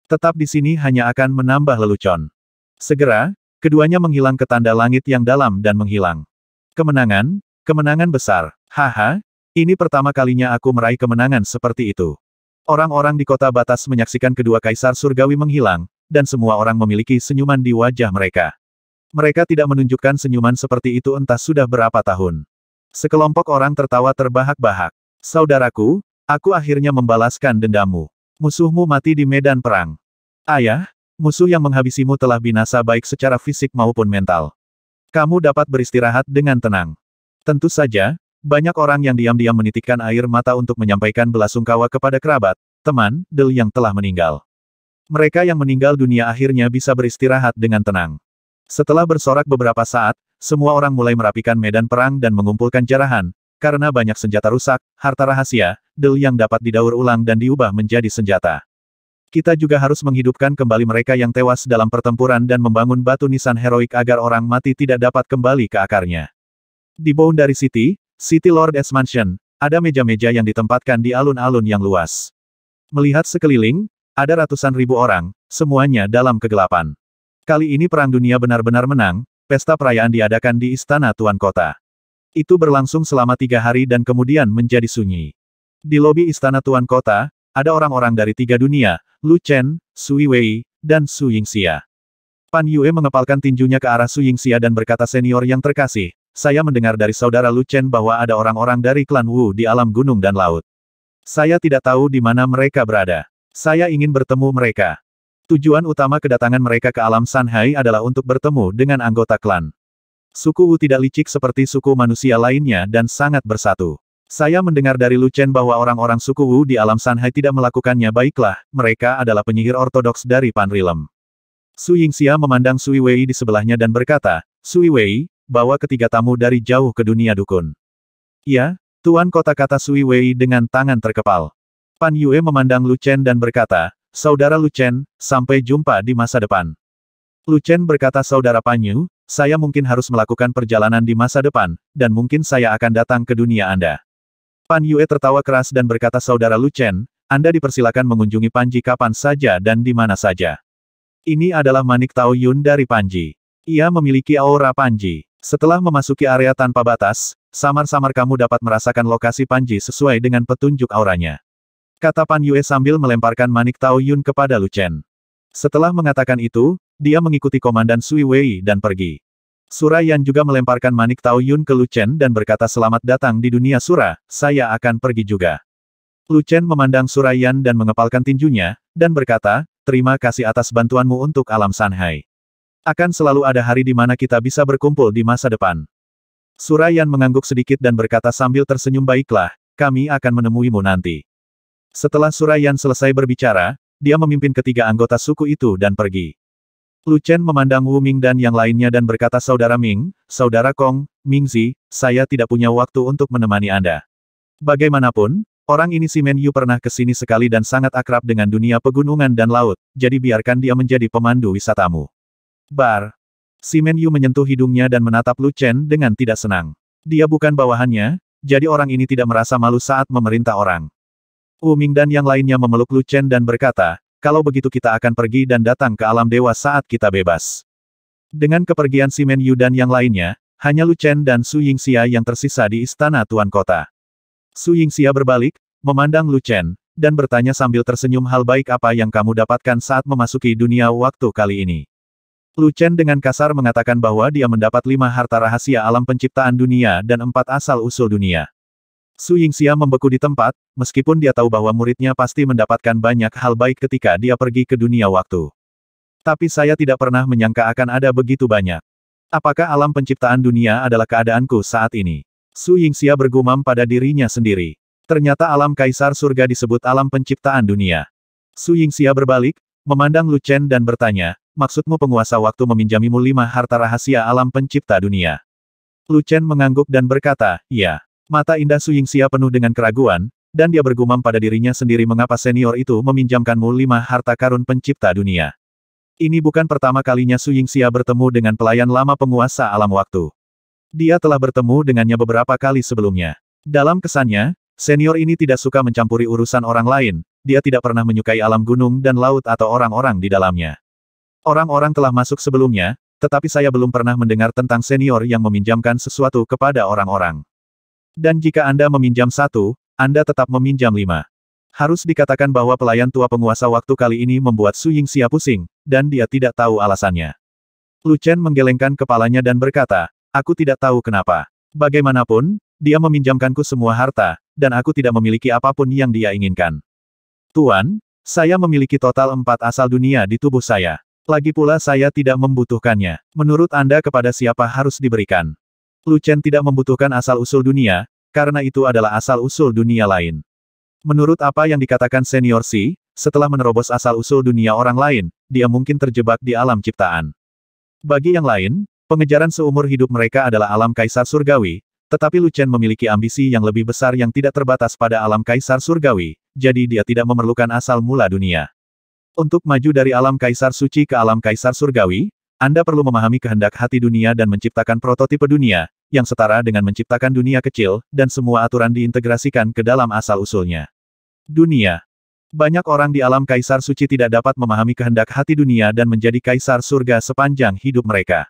Tetap di sini hanya akan menambah lelucon. Segera, keduanya menghilang ke tanda langit yang dalam dan menghilang. Kemenangan, kemenangan besar. Haha, ini pertama kalinya aku meraih kemenangan seperti itu. Orang-orang di kota batas menyaksikan kedua kaisar surgawi menghilang, dan semua orang memiliki senyuman di wajah mereka. Mereka tidak menunjukkan senyuman seperti itu entah sudah berapa tahun. Sekelompok orang tertawa terbahak-bahak. Saudaraku, Aku akhirnya membalaskan dendammu, Musuhmu mati di medan perang. Ayah, musuh yang menghabisimu telah binasa baik secara fisik maupun mental. Kamu dapat beristirahat dengan tenang. Tentu saja, banyak orang yang diam-diam menitikkan air mata untuk menyampaikan belasungkawa kepada kerabat, teman, Del yang telah meninggal. Mereka yang meninggal dunia akhirnya bisa beristirahat dengan tenang. Setelah bersorak beberapa saat, semua orang mulai merapikan medan perang dan mengumpulkan jarahan, karena banyak senjata rusak, harta rahasia, Del yang dapat didaur ulang dan diubah menjadi senjata. Kita juga harus menghidupkan kembali mereka yang tewas dalam pertempuran dan membangun batu nisan heroik agar orang mati tidak dapat kembali ke akarnya. Di dari City, City Lord S. Mansion, ada meja-meja yang ditempatkan di alun-alun yang luas. Melihat sekeliling, ada ratusan ribu orang, semuanya dalam kegelapan. Kali ini Perang Dunia benar-benar menang, pesta perayaan diadakan di Istana Tuan Kota. Itu berlangsung selama tiga hari dan kemudian menjadi sunyi. Di lobi istana Tuan Kota, ada orang-orang dari tiga dunia, Lu Chen, Sui Wei, dan Su Yingxia. Pan Yue mengepalkan tinjunya ke arah Su Yingxia dan berkata senior yang terkasih, saya mendengar dari saudara Lu Chen bahwa ada orang-orang dari klan Wu di alam gunung dan laut. Saya tidak tahu di mana mereka berada. Saya ingin bertemu mereka. Tujuan utama kedatangan mereka ke alam Shanghai adalah untuk bertemu dengan anggota klan. Suku Wu tidak licik seperti suku manusia lainnya dan sangat bersatu. Saya mendengar dari Lu Chen bahwa orang-orang suku Wu di alam Shanghai tidak melakukannya baiklah, mereka adalah penyihir ortodoks dari Pan Rilem. Su Yingxia memandang Sui Wei di sebelahnya dan berkata, Sui Wei, bawa ketiga tamu dari jauh ke dunia dukun. Ya, Tuan kota kata Sui Wei dengan tangan terkepal. Pan Yue memandang Lu Chen dan berkata, Saudara Lu Chen, sampai jumpa di masa depan. Lu Chen berkata saudara Panyu, saya mungkin harus melakukan perjalanan di masa depan, dan mungkin saya akan datang ke dunia Anda. Pan Yue tertawa keras dan berkata saudara Lu Chen, Anda dipersilakan mengunjungi Panji kapan saja dan di mana saja. Ini adalah Manik Tao Yun dari Panji. Ia memiliki aura Panji. Setelah memasuki area tanpa batas, samar-samar kamu dapat merasakan lokasi Panji sesuai dengan petunjuk auranya. Kata Pan Yue sambil melemparkan Manik Tao Yun kepada Lu Chen. Setelah mengatakan itu, dia mengikuti komandan Sui Wei dan pergi. Sura juga melemparkan manik Tao Yun ke Lu dan berkata selamat datang di dunia Sura, saya akan pergi juga. Lu memandang Sura dan mengepalkan tinjunya, dan berkata, terima kasih atas bantuanmu untuk alam Shanghai. Akan selalu ada hari di mana kita bisa berkumpul di masa depan. Sura mengangguk sedikit dan berkata sambil tersenyum baiklah, kami akan menemuimu nanti. Setelah Sura selesai berbicara, dia memimpin ketiga anggota suku itu dan pergi. Lu Chen memandang Wu Ming dan yang lainnya dan berkata Saudara Ming, Saudara Kong, Ming Zi, saya tidak punya waktu untuk menemani Anda. Bagaimanapun, orang ini si Men Yu pernah ke sini sekali dan sangat akrab dengan dunia pegunungan dan laut, jadi biarkan dia menjadi pemandu wisatamu. Bar. Si Men Yu menyentuh hidungnya dan menatap Lu Chen dengan tidak senang. Dia bukan bawahannya, jadi orang ini tidak merasa malu saat memerintah orang. Wu Ming dan yang lainnya memeluk Lu Chen dan berkata, kalau begitu kita akan pergi dan datang ke alam dewa saat kita bebas. Dengan kepergian Simen Yu dan yang lainnya, hanya Lu Chen dan Su Yingxia yang tersisa di istana Tuan Kota. Su Yingxia berbalik, memandang Lu Chen, dan bertanya sambil tersenyum hal baik apa yang kamu dapatkan saat memasuki dunia waktu kali ini. Lu Chen dengan kasar mengatakan bahwa dia mendapat lima harta rahasia alam penciptaan dunia dan empat asal-usul dunia. Su Yingxia membeku di tempat, meskipun dia tahu bahwa muridnya pasti mendapatkan banyak hal baik ketika dia pergi ke dunia waktu. Tapi saya tidak pernah menyangka akan ada begitu banyak. Apakah alam penciptaan dunia adalah keadaanku saat ini? Su Yingxia bergumam pada dirinya sendiri. Ternyata alam kaisar surga disebut alam penciptaan dunia. Su Yingxia berbalik, memandang Lu Chen dan bertanya, maksudmu penguasa waktu meminjamimu lima harta rahasia alam pencipta dunia? Lu Chen mengangguk dan berkata, ya. Mata indah Su Yingxia penuh dengan keraguan, dan dia bergumam pada dirinya sendiri mengapa senior itu meminjamkanmu lima harta karun pencipta dunia. Ini bukan pertama kalinya Su Yingxia bertemu dengan pelayan lama penguasa alam waktu. Dia telah bertemu dengannya beberapa kali sebelumnya. Dalam kesannya, senior ini tidak suka mencampuri urusan orang lain, dia tidak pernah menyukai alam gunung dan laut atau orang-orang di dalamnya. Orang-orang telah masuk sebelumnya, tetapi saya belum pernah mendengar tentang senior yang meminjamkan sesuatu kepada orang-orang. Dan jika Anda meminjam satu, Anda tetap meminjam lima. Harus dikatakan bahwa pelayan tua penguasa waktu kali ini membuat Su Ying Xia pusing, dan dia tidak tahu alasannya. Lu Chen menggelengkan kepalanya dan berkata, aku tidak tahu kenapa. Bagaimanapun, dia meminjamkanku semua harta, dan aku tidak memiliki apapun yang dia inginkan. Tuan, saya memiliki total empat asal dunia di tubuh saya. Lagi pula saya tidak membutuhkannya. Menurut Anda kepada siapa harus diberikan? Lu Chen tidak membutuhkan asal-usul dunia, karena itu adalah asal-usul dunia lain. Menurut apa yang dikatakan senior Si, setelah menerobos asal-usul dunia orang lain, dia mungkin terjebak di alam ciptaan. Bagi yang lain, pengejaran seumur hidup mereka adalah alam kaisar surgawi, tetapi Lu Chen memiliki ambisi yang lebih besar yang tidak terbatas pada alam kaisar surgawi, jadi dia tidak memerlukan asal mula dunia. Untuk maju dari alam kaisar suci ke alam kaisar surgawi, anda perlu memahami kehendak hati dunia dan menciptakan prototipe dunia, yang setara dengan menciptakan dunia kecil, dan semua aturan diintegrasikan ke dalam asal-usulnya. Dunia. Banyak orang di alam kaisar suci tidak dapat memahami kehendak hati dunia dan menjadi kaisar surga sepanjang hidup mereka.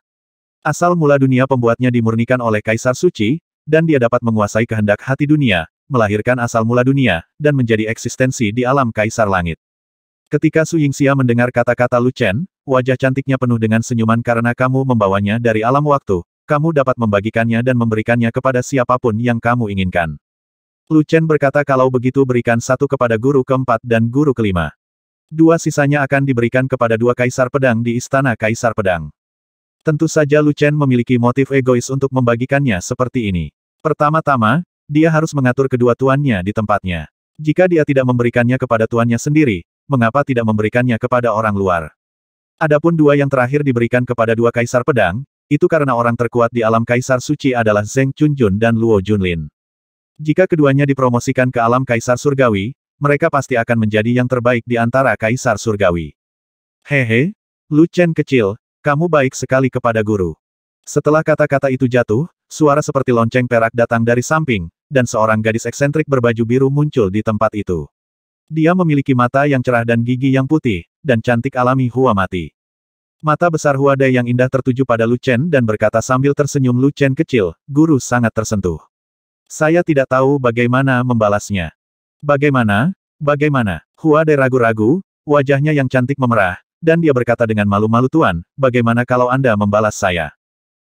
Asal mula dunia pembuatnya dimurnikan oleh kaisar suci, dan dia dapat menguasai kehendak hati dunia, melahirkan asal mula dunia, dan menjadi eksistensi di alam kaisar langit. Ketika Su Yingxia mendengar kata-kata Lu Chen, wajah cantiknya penuh dengan senyuman karena kamu membawanya dari alam waktu, kamu dapat membagikannya dan memberikannya kepada siapapun yang kamu inginkan. Lu Chen berkata kalau begitu berikan satu kepada guru keempat dan guru kelima. Dua sisanya akan diberikan kepada dua kaisar pedang di istana kaisar pedang. Tentu saja Lu Chen memiliki motif egois untuk membagikannya seperti ini. Pertama-tama, dia harus mengatur kedua tuannya di tempatnya. Jika dia tidak memberikannya kepada tuannya sendiri, mengapa tidak memberikannya kepada orang luar? Adapun dua yang terakhir diberikan kepada dua kaisar pedang, itu karena orang terkuat di alam kaisar suci adalah Zeng Chunjun dan Luo Junlin. Jika keduanya dipromosikan ke alam kaisar surgawi, mereka pasti akan menjadi yang terbaik di antara kaisar surgawi. Hehe, Lu Chen kecil, kamu baik sekali kepada guru. Setelah kata-kata itu jatuh, suara seperti lonceng perak datang dari samping, dan seorang gadis eksentrik berbaju biru muncul di tempat itu. Dia memiliki mata yang cerah dan gigi yang putih, dan cantik alami Hua mati. Mata besar Hua Dai yang indah tertuju pada Lu Chen dan berkata sambil tersenyum Lu Chen kecil, guru sangat tersentuh. Saya tidak tahu bagaimana membalasnya. Bagaimana? Bagaimana? Hua Dai ragu-ragu, wajahnya yang cantik memerah, dan dia berkata dengan malu-malu Tuan, bagaimana kalau Anda membalas saya?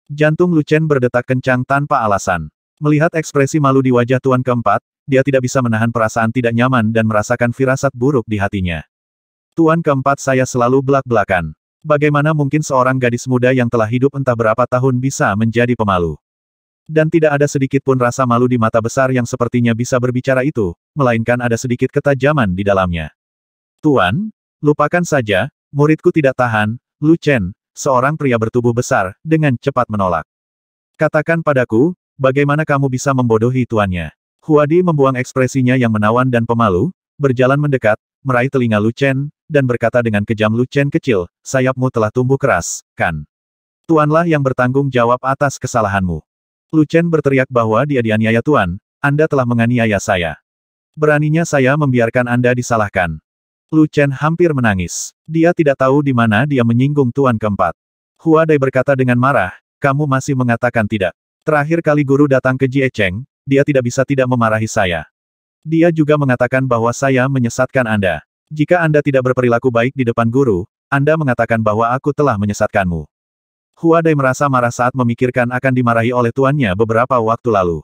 Jantung Lu Chen berdetak kencang tanpa alasan. Melihat ekspresi malu di wajah Tuan keempat, dia tidak bisa menahan perasaan tidak nyaman dan merasakan firasat buruk di hatinya. Tuan keempat saya selalu belak-belakan. Bagaimana mungkin seorang gadis muda yang telah hidup entah berapa tahun bisa menjadi pemalu? Dan tidak ada sedikit pun rasa malu di mata besar yang sepertinya bisa berbicara itu, melainkan ada sedikit ketajaman di dalamnya. Tuan, lupakan saja, muridku tidak tahan, Lu Chen, seorang pria bertubuh besar, dengan cepat menolak. Katakan padaku, bagaimana kamu bisa membodohi tuannya? Huadi membuang ekspresinya yang menawan dan pemalu, berjalan mendekat, meraih telinga Lu Chen, dan berkata dengan kejam Lu Chen kecil, sayapmu telah tumbuh keras, kan? Tuanlah yang bertanggung jawab atas kesalahanmu. Lu Chen berteriak bahwa dia dianiaya Tuan, Anda telah menganiaya saya. Beraninya saya membiarkan Anda disalahkan. Lu Chen hampir menangis. Dia tidak tahu di mana dia menyinggung Tuan keempat. Hua berkata dengan marah, kamu masih mengatakan tidak. Terakhir kali guru datang ke Jie Cheng, dia tidak bisa tidak memarahi saya. Dia juga mengatakan bahwa saya menyesatkan Anda. Jika Anda tidak berperilaku baik di depan guru, Anda mengatakan bahwa aku telah menyesatkanmu. Huadai merasa marah saat memikirkan akan dimarahi oleh tuannya beberapa waktu lalu.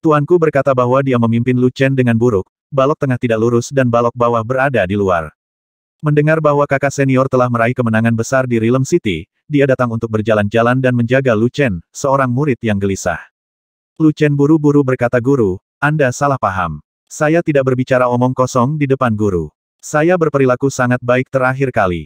Tuanku berkata bahwa dia memimpin Lu Chen dengan buruk, balok tengah tidak lurus dan balok bawah berada di luar. Mendengar bahwa kakak senior telah meraih kemenangan besar di Realm City, dia datang untuk berjalan-jalan dan menjaga Lu Chen, seorang murid yang gelisah. Lu Chen buru-buru berkata guru, Anda salah paham. Saya tidak berbicara omong kosong di depan guru. Saya berperilaku sangat baik terakhir kali.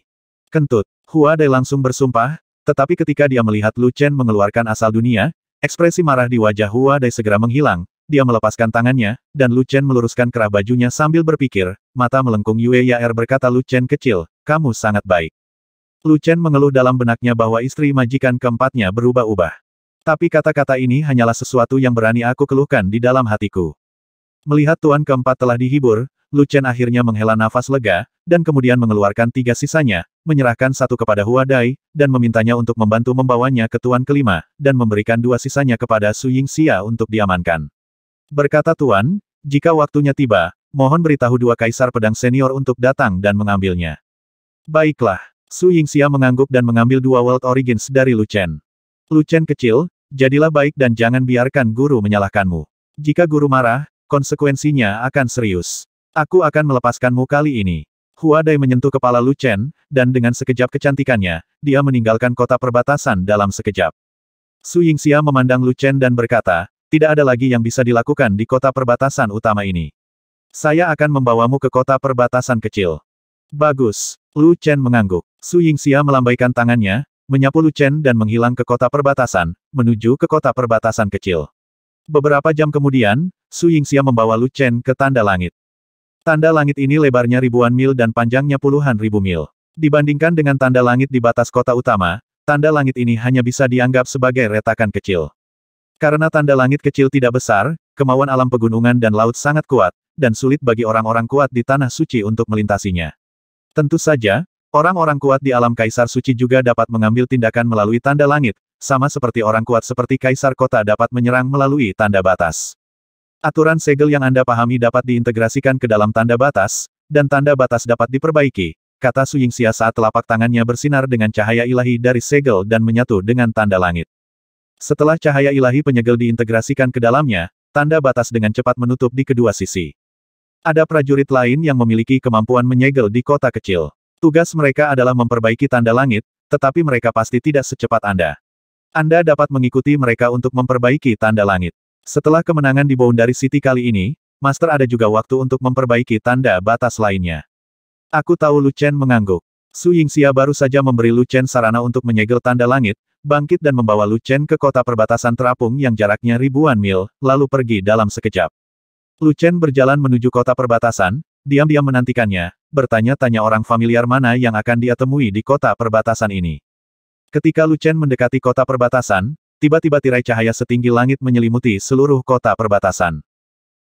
Kentut, Hua Dai langsung bersumpah, tetapi ketika dia melihat Lu Chen mengeluarkan asal dunia, ekspresi marah di wajah Hua Dai segera menghilang, dia melepaskan tangannya, dan Lu Chen meluruskan kerah bajunya sambil berpikir, mata melengkung Yue Yaer berkata Lu Chen kecil, kamu sangat baik. Lu Chen mengeluh dalam benaknya bahwa istri majikan keempatnya berubah-ubah. Tapi kata-kata ini hanyalah sesuatu yang berani aku keluhkan di dalam hatiku. Melihat Tuan keempat telah dihibur, Luchen akhirnya menghela nafas lega, dan kemudian mengeluarkan tiga sisanya, menyerahkan satu kepada Huadai, dan memintanya untuk membantu membawanya ke Tuan kelima, dan memberikan dua sisanya kepada Su Xia untuk diamankan. Berkata Tuan, jika waktunya tiba, mohon beritahu dua kaisar pedang senior untuk datang dan mengambilnya. Baiklah, Su Xia mengangguk dan mengambil dua World Origins dari Luchen. Lu kecil, jadilah baik dan jangan biarkan guru menyalahkanmu. Jika guru marah, konsekuensinya akan serius. Aku akan melepaskanmu kali ini. Huadai menyentuh kepala Lu Chen, dan dengan sekejap kecantikannya, dia meninggalkan kota perbatasan dalam sekejap. Su Yingxia memandang Lu Chen dan berkata, tidak ada lagi yang bisa dilakukan di kota perbatasan utama ini. Saya akan membawamu ke kota perbatasan kecil. Bagus. Lu Chen mengangguk. Su Yingxia melambaikan tangannya, menyapu Lucen dan menghilang ke kota perbatasan, menuju ke kota perbatasan kecil. Beberapa jam kemudian, Su Yingxia membawa Lucen ke tanda langit. Tanda langit ini lebarnya ribuan mil dan panjangnya puluhan ribu mil. Dibandingkan dengan tanda langit di batas kota utama, tanda langit ini hanya bisa dianggap sebagai retakan kecil. Karena tanda langit kecil tidak besar, kemauan alam pegunungan dan laut sangat kuat, dan sulit bagi orang-orang kuat di Tanah Suci untuk melintasinya. Tentu saja, Orang-orang kuat di alam kaisar suci juga dapat mengambil tindakan melalui tanda langit, sama seperti orang kuat seperti kaisar kota dapat menyerang melalui tanda batas. Aturan segel yang Anda pahami dapat diintegrasikan ke dalam tanda batas, dan tanda batas dapat diperbaiki, kata Su Yingxia saat telapak tangannya bersinar dengan cahaya ilahi dari segel dan menyatu dengan tanda langit. Setelah cahaya ilahi penyegel diintegrasikan ke dalamnya, tanda batas dengan cepat menutup di kedua sisi. Ada prajurit lain yang memiliki kemampuan menyegel di kota kecil. Tugas mereka adalah memperbaiki tanda langit, tetapi mereka pasti tidak secepat Anda. Anda dapat mengikuti mereka untuk memperbaiki tanda langit. Setelah kemenangan di Boundary City kali ini, Master ada juga waktu untuk memperbaiki tanda batas lainnya. Aku tahu Lu Chen mengangguk. Su Yingxia baru saja memberi Lu Chen sarana untuk menyegel tanda langit, bangkit dan membawa Lu Chen ke kota perbatasan terapung yang jaraknya ribuan mil, lalu pergi dalam sekejap. Lu Chen berjalan menuju kota perbatasan, diam-diam menantikannya, bertanya-tanya orang familiar mana yang akan dia temui di kota perbatasan ini. Ketika Lucen mendekati kota perbatasan, tiba-tiba tirai cahaya setinggi langit menyelimuti seluruh kota perbatasan.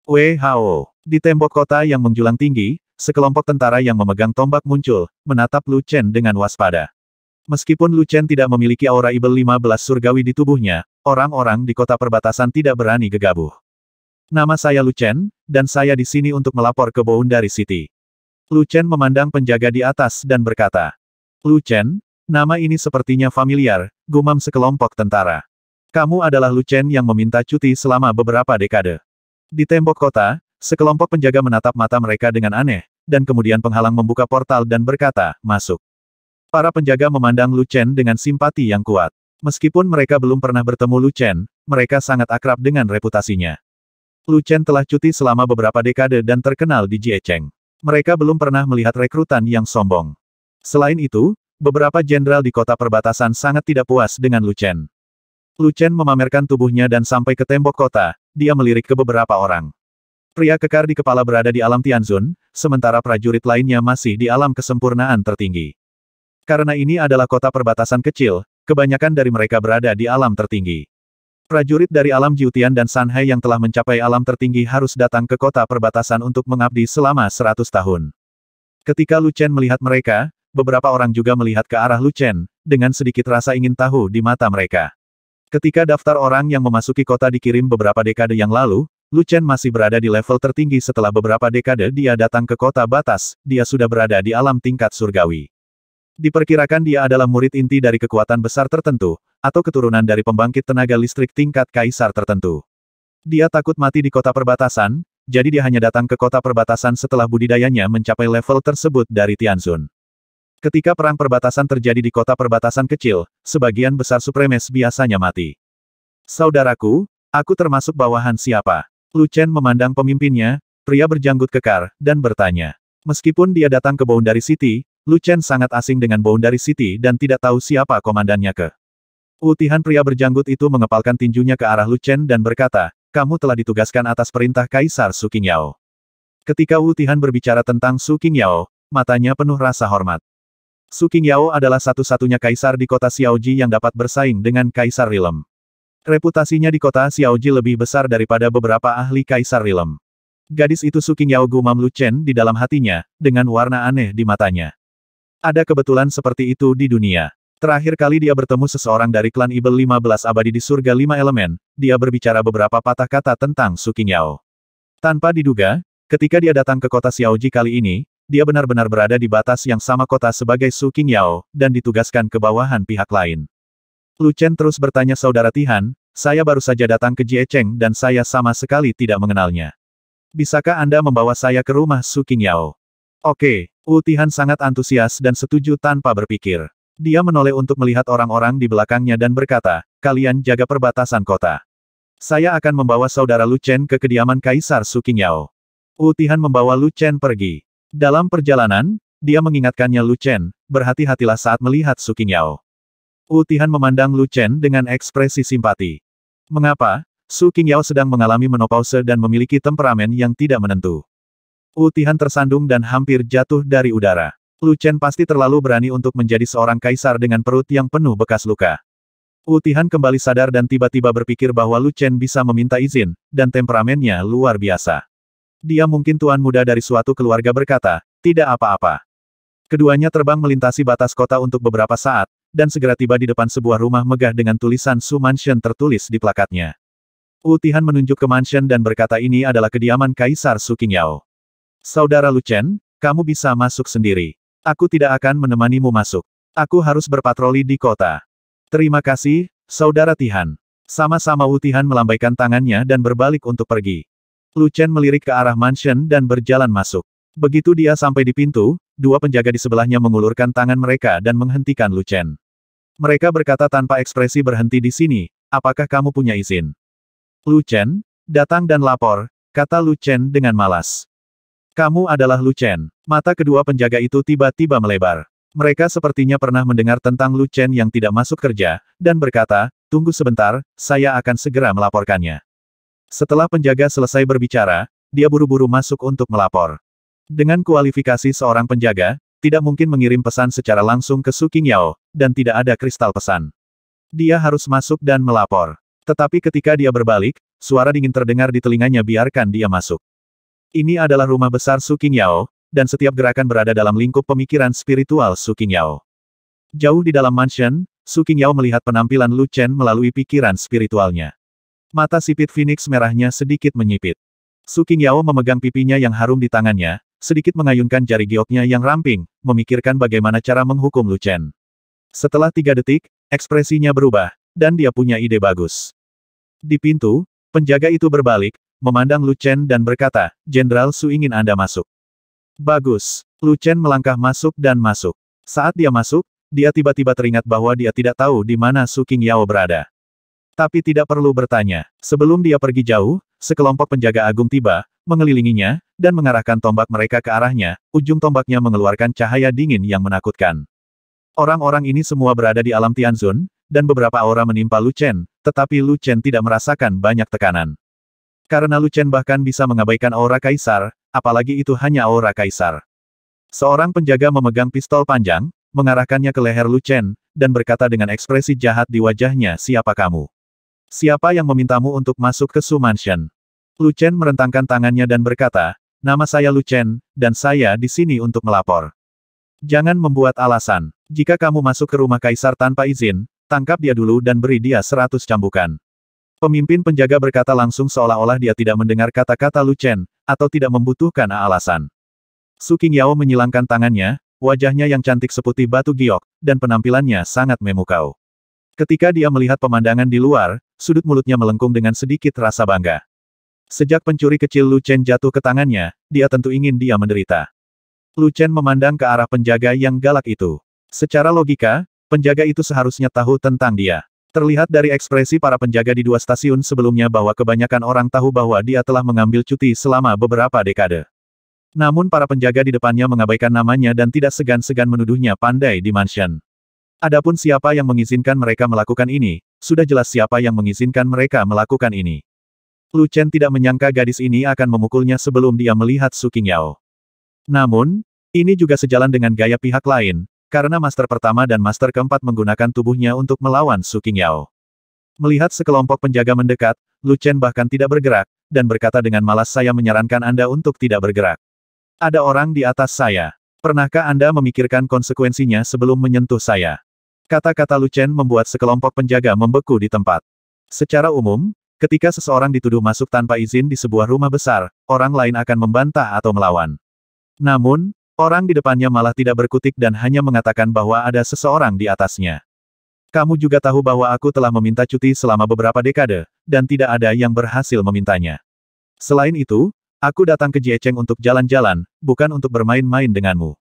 WHO. Di tembok kota yang menjulang tinggi, sekelompok tentara yang memegang tombak muncul, menatap Lucen dengan waspada. Meskipun Lucen tidak memiliki aura Ibel 15 surgawi di tubuhnya, orang-orang di kota perbatasan tidak berani gegabah. Nama saya Lucen, dan saya di sini untuk melapor ke Boundary City. Lu Chen memandang penjaga di atas dan berkata. Lu Chen, nama ini sepertinya familiar, gumam sekelompok tentara. Kamu adalah Lu Chen yang meminta cuti selama beberapa dekade. Di tembok kota, sekelompok penjaga menatap mata mereka dengan aneh, dan kemudian penghalang membuka portal dan berkata, masuk. Para penjaga memandang Lu Chen dengan simpati yang kuat. Meskipun mereka belum pernah bertemu Lu Chen, mereka sangat akrab dengan reputasinya. Lu Chen telah cuti selama beberapa dekade dan terkenal di Jiecheng mereka belum pernah melihat rekrutan yang sombong. Selain itu, beberapa jenderal di kota perbatasan sangat tidak puas dengan Lucen. Lucen memamerkan tubuhnya dan sampai ke tembok kota, dia melirik ke beberapa orang. Pria kekar di kepala berada di alam Tianzun, sementara prajurit lainnya masih di alam kesempurnaan tertinggi. Karena ini adalah kota perbatasan kecil, kebanyakan dari mereka berada di alam tertinggi. Prajurit dari alam Jiutian dan Sanhai yang telah mencapai alam tertinggi harus datang ke kota perbatasan untuk mengabdi selama 100 tahun. Ketika Lu Chen melihat mereka, beberapa orang juga melihat ke arah Lu Chen, dengan sedikit rasa ingin tahu di mata mereka. Ketika daftar orang yang memasuki kota dikirim beberapa dekade yang lalu, Lu Chen masih berada di level tertinggi setelah beberapa dekade dia datang ke kota batas, dia sudah berada di alam tingkat surgawi. Diperkirakan dia adalah murid inti dari kekuatan besar tertentu, atau keturunan dari pembangkit tenaga listrik tingkat kaisar tertentu. Dia takut mati di kota perbatasan, jadi dia hanya datang ke kota perbatasan setelah budidayanya mencapai level tersebut dari Tianzun. Ketika perang perbatasan terjadi di kota perbatasan kecil, sebagian besar supremes biasanya mati. Saudaraku, aku termasuk bawahan siapa? Lu Chen memandang pemimpinnya, pria berjanggut kekar, dan bertanya. Meskipun dia datang ke Boundary City, Lu Chen sangat asing dengan Boundary City dan tidak tahu siapa komandannya ke. Utihan pria berjanggut itu mengepalkan tinjunya ke arah Lu dan berkata, kamu telah ditugaskan atas perintah Kaisar Su Qingyao. Ketika Utihan berbicara tentang Su Qingyao, matanya penuh rasa hormat. Su Qingyao adalah satu-satunya kaisar di kota Xiaoji yang dapat bersaing dengan Kaisar Rilem. Reputasinya di kota Xiaoji lebih besar daripada beberapa ahli Kaisar Rilem. Gadis itu Su Qingyao gumam Lu Chen di dalam hatinya, dengan warna aneh di matanya. Ada kebetulan seperti itu di dunia. Terakhir kali dia bertemu seseorang dari klan Ibel 15 abadi di surga lima elemen, dia berbicara beberapa patah kata tentang Su Qingyao. Tanpa diduga, ketika dia datang ke kota Xiaoji kali ini, dia benar-benar berada di batas yang sama kota sebagai Su Qingyao, dan ditugaskan ke bawahan pihak lain. Lu Chen terus bertanya saudara Tihan, saya baru saja datang ke Jie Cheng dan saya sama sekali tidak mengenalnya. Bisakah Anda membawa saya ke rumah Su Qingyao? Oke, Wu Tihan sangat antusias dan setuju tanpa berpikir. Dia menoleh untuk melihat orang-orang di belakangnya dan berkata, kalian jaga perbatasan kota. Saya akan membawa saudara Lu Chen ke kediaman Kaisar Sukinyao. Utihan membawa Lu Chen pergi. Dalam perjalanan, dia mengingatkannya Lu Chen, berhati-hatilah saat melihat Sukinyao. Utihan memandang Lu Chen dengan ekspresi simpati. Mengapa? Su Qingyao sedang mengalami menopause dan memiliki temperamen yang tidak menentu. Utihan tersandung dan hampir jatuh dari udara. Lu Chen pasti terlalu berani untuk menjadi seorang kaisar dengan perut yang penuh bekas luka. Wu Utihan kembali sadar dan tiba-tiba berpikir bahwa Lu Chen bisa meminta izin, dan temperamennya luar biasa. Dia mungkin tuan muda dari suatu keluarga berkata, tidak apa-apa. Keduanya terbang melintasi batas kota untuk beberapa saat, dan segera tiba di depan sebuah rumah megah dengan tulisan Su Mansion tertulis di plakatnya. Wu Utihan menunjuk ke mansion dan berkata ini adalah kediaman Kaisar Su Qingyao. Saudara Lu Chen, kamu bisa masuk sendiri. Aku tidak akan menemanimu masuk. Aku harus berpatroli di kota. Terima kasih, Saudara Tihan. Sama-sama Wu Tihan melambaikan tangannya dan berbalik untuk pergi. Lu Chen melirik ke arah mansion dan berjalan masuk. Begitu dia sampai di pintu, dua penjaga di sebelahnya mengulurkan tangan mereka dan menghentikan Lu Chen. Mereka berkata tanpa ekspresi berhenti di sini, apakah kamu punya izin? Lu Chen, datang dan lapor, kata Lu Chen dengan malas. Kamu adalah Lu Chen. Mata kedua penjaga itu tiba-tiba melebar. Mereka sepertinya pernah mendengar tentang Lu Chen yang tidak masuk kerja, dan berkata, tunggu sebentar, saya akan segera melaporkannya. Setelah penjaga selesai berbicara, dia buru-buru masuk untuk melapor. Dengan kualifikasi seorang penjaga, tidak mungkin mengirim pesan secara langsung ke Su Qingyao, dan tidak ada kristal pesan. Dia harus masuk dan melapor. Tetapi ketika dia berbalik, suara dingin terdengar di telinganya biarkan dia masuk. Ini adalah rumah besar Su Qingyao, dan setiap gerakan berada dalam lingkup pemikiran spiritual Su Qingyao. Jauh di dalam mansion, Su Qingyao melihat penampilan Lu Chen melalui pikiran spiritualnya. Mata sipit Phoenix merahnya sedikit menyipit. Su Qingyao memegang pipinya yang harum di tangannya, sedikit mengayunkan jari gioknya yang ramping, memikirkan bagaimana cara menghukum Lu Chen. Setelah tiga detik, ekspresinya berubah, dan dia punya ide bagus. Di pintu, penjaga itu berbalik, memandang Lu Chen dan berkata, Jenderal Su ingin Anda masuk. Bagus. Lucen melangkah masuk dan masuk. Saat dia masuk, dia tiba-tiba teringat bahwa dia tidak tahu di mana Su King Yao berada. Tapi tidak perlu bertanya. Sebelum dia pergi jauh, sekelompok penjaga agung tiba, mengelilinginya, dan mengarahkan tombak mereka ke arahnya, ujung tombaknya mengeluarkan cahaya dingin yang menakutkan. Orang-orang ini semua berada di alam Tianzun, dan beberapa aura menimpa Lu Chen, tetapi Lu Chen tidak merasakan banyak tekanan. Karena Lu Chen bahkan bisa mengabaikan aura kaisar, apalagi itu hanya aura kaisar. Seorang penjaga memegang pistol panjang, mengarahkannya ke leher Lu Chen, dan berkata dengan ekspresi jahat di wajahnya siapa kamu? Siapa yang memintamu untuk masuk ke Su Mansion? Lu Chen merentangkan tangannya dan berkata, nama saya Lu Chen, dan saya di sini untuk melapor. Jangan membuat alasan. Jika kamu masuk ke rumah kaisar tanpa izin, tangkap dia dulu dan beri dia seratus cambukan. Pemimpin penjaga berkata langsung seolah-olah dia tidak mendengar kata-kata Lu Chen, atau tidak membutuhkan alasan. Su Qingyao menyilangkan tangannya, wajahnya yang cantik seputih batu giok, dan penampilannya sangat memukau. Ketika dia melihat pemandangan di luar, sudut mulutnya melengkung dengan sedikit rasa bangga. Sejak pencuri kecil Lu Chen jatuh ke tangannya, dia tentu ingin dia menderita. Lu Chen memandang ke arah penjaga yang galak itu. Secara logika, penjaga itu seharusnya tahu tentang dia. Terlihat dari ekspresi para penjaga di dua stasiun sebelumnya bahwa kebanyakan orang tahu bahwa dia telah mengambil cuti selama beberapa dekade. Namun para penjaga di depannya mengabaikan namanya dan tidak segan-segan menuduhnya pandai di mansion. Adapun siapa yang mengizinkan mereka melakukan ini, sudah jelas siapa yang mengizinkan mereka melakukan ini. Lu Chen tidak menyangka gadis ini akan memukulnya sebelum dia melihat Su Qingyao. Namun, ini juga sejalan dengan gaya pihak lain, karena master pertama dan master keempat menggunakan tubuhnya untuk melawan Su Qingyao. Melihat sekelompok penjaga mendekat, Lu Chen bahkan tidak bergerak, dan berkata dengan malas saya menyarankan Anda untuk tidak bergerak. Ada orang di atas saya. Pernahkah Anda memikirkan konsekuensinya sebelum menyentuh saya? Kata-kata Lu Chen membuat sekelompok penjaga membeku di tempat. Secara umum, ketika seseorang dituduh masuk tanpa izin di sebuah rumah besar, orang lain akan membantah atau melawan. Namun, Orang di depannya malah tidak berkutik dan hanya mengatakan bahwa ada seseorang di atasnya. Kamu juga tahu bahwa aku telah meminta cuti selama beberapa dekade, dan tidak ada yang berhasil memintanya. Selain itu, aku datang ke Jiecheng untuk jalan-jalan, bukan untuk bermain-main denganmu.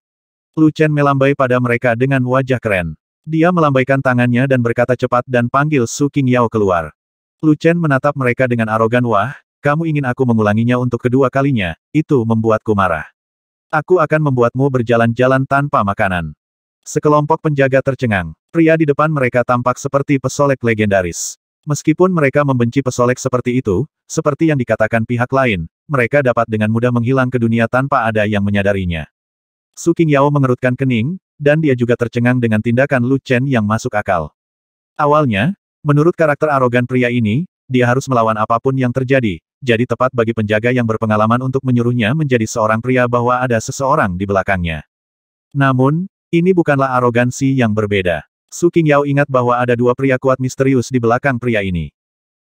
Lu Chen melambai pada mereka dengan wajah keren. Dia melambaikan tangannya dan berkata cepat dan panggil Su King Yao keluar. Lu Chen menatap mereka dengan arogan wah, kamu ingin aku mengulanginya untuk kedua kalinya, itu membuatku marah. Aku akan membuatmu berjalan-jalan tanpa makanan. Sekelompok penjaga tercengang. Pria di depan mereka tampak seperti pesolek legendaris. Meskipun mereka membenci pesolek seperti itu, seperti yang dikatakan pihak lain, mereka dapat dengan mudah menghilang ke dunia tanpa ada yang menyadarinya. Su King Yao mengerutkan kening, dan dia juga tercengang dengan tindakan Lu Chen yang masuk akal. Awalnya, menurut karakter arogan pria ini, dia harus melawan apapun yang terjadi, jadi tepat bagi penjaga yang berpengalaman untuk menyuruhnya menjadi seorang pria bahwa ada seseorang di belakangnya. Namun, ini bukanlah arogansi yang berbeda. Su Yao ingat bahwa ada dua pria kuat misterius di belakang pria ini.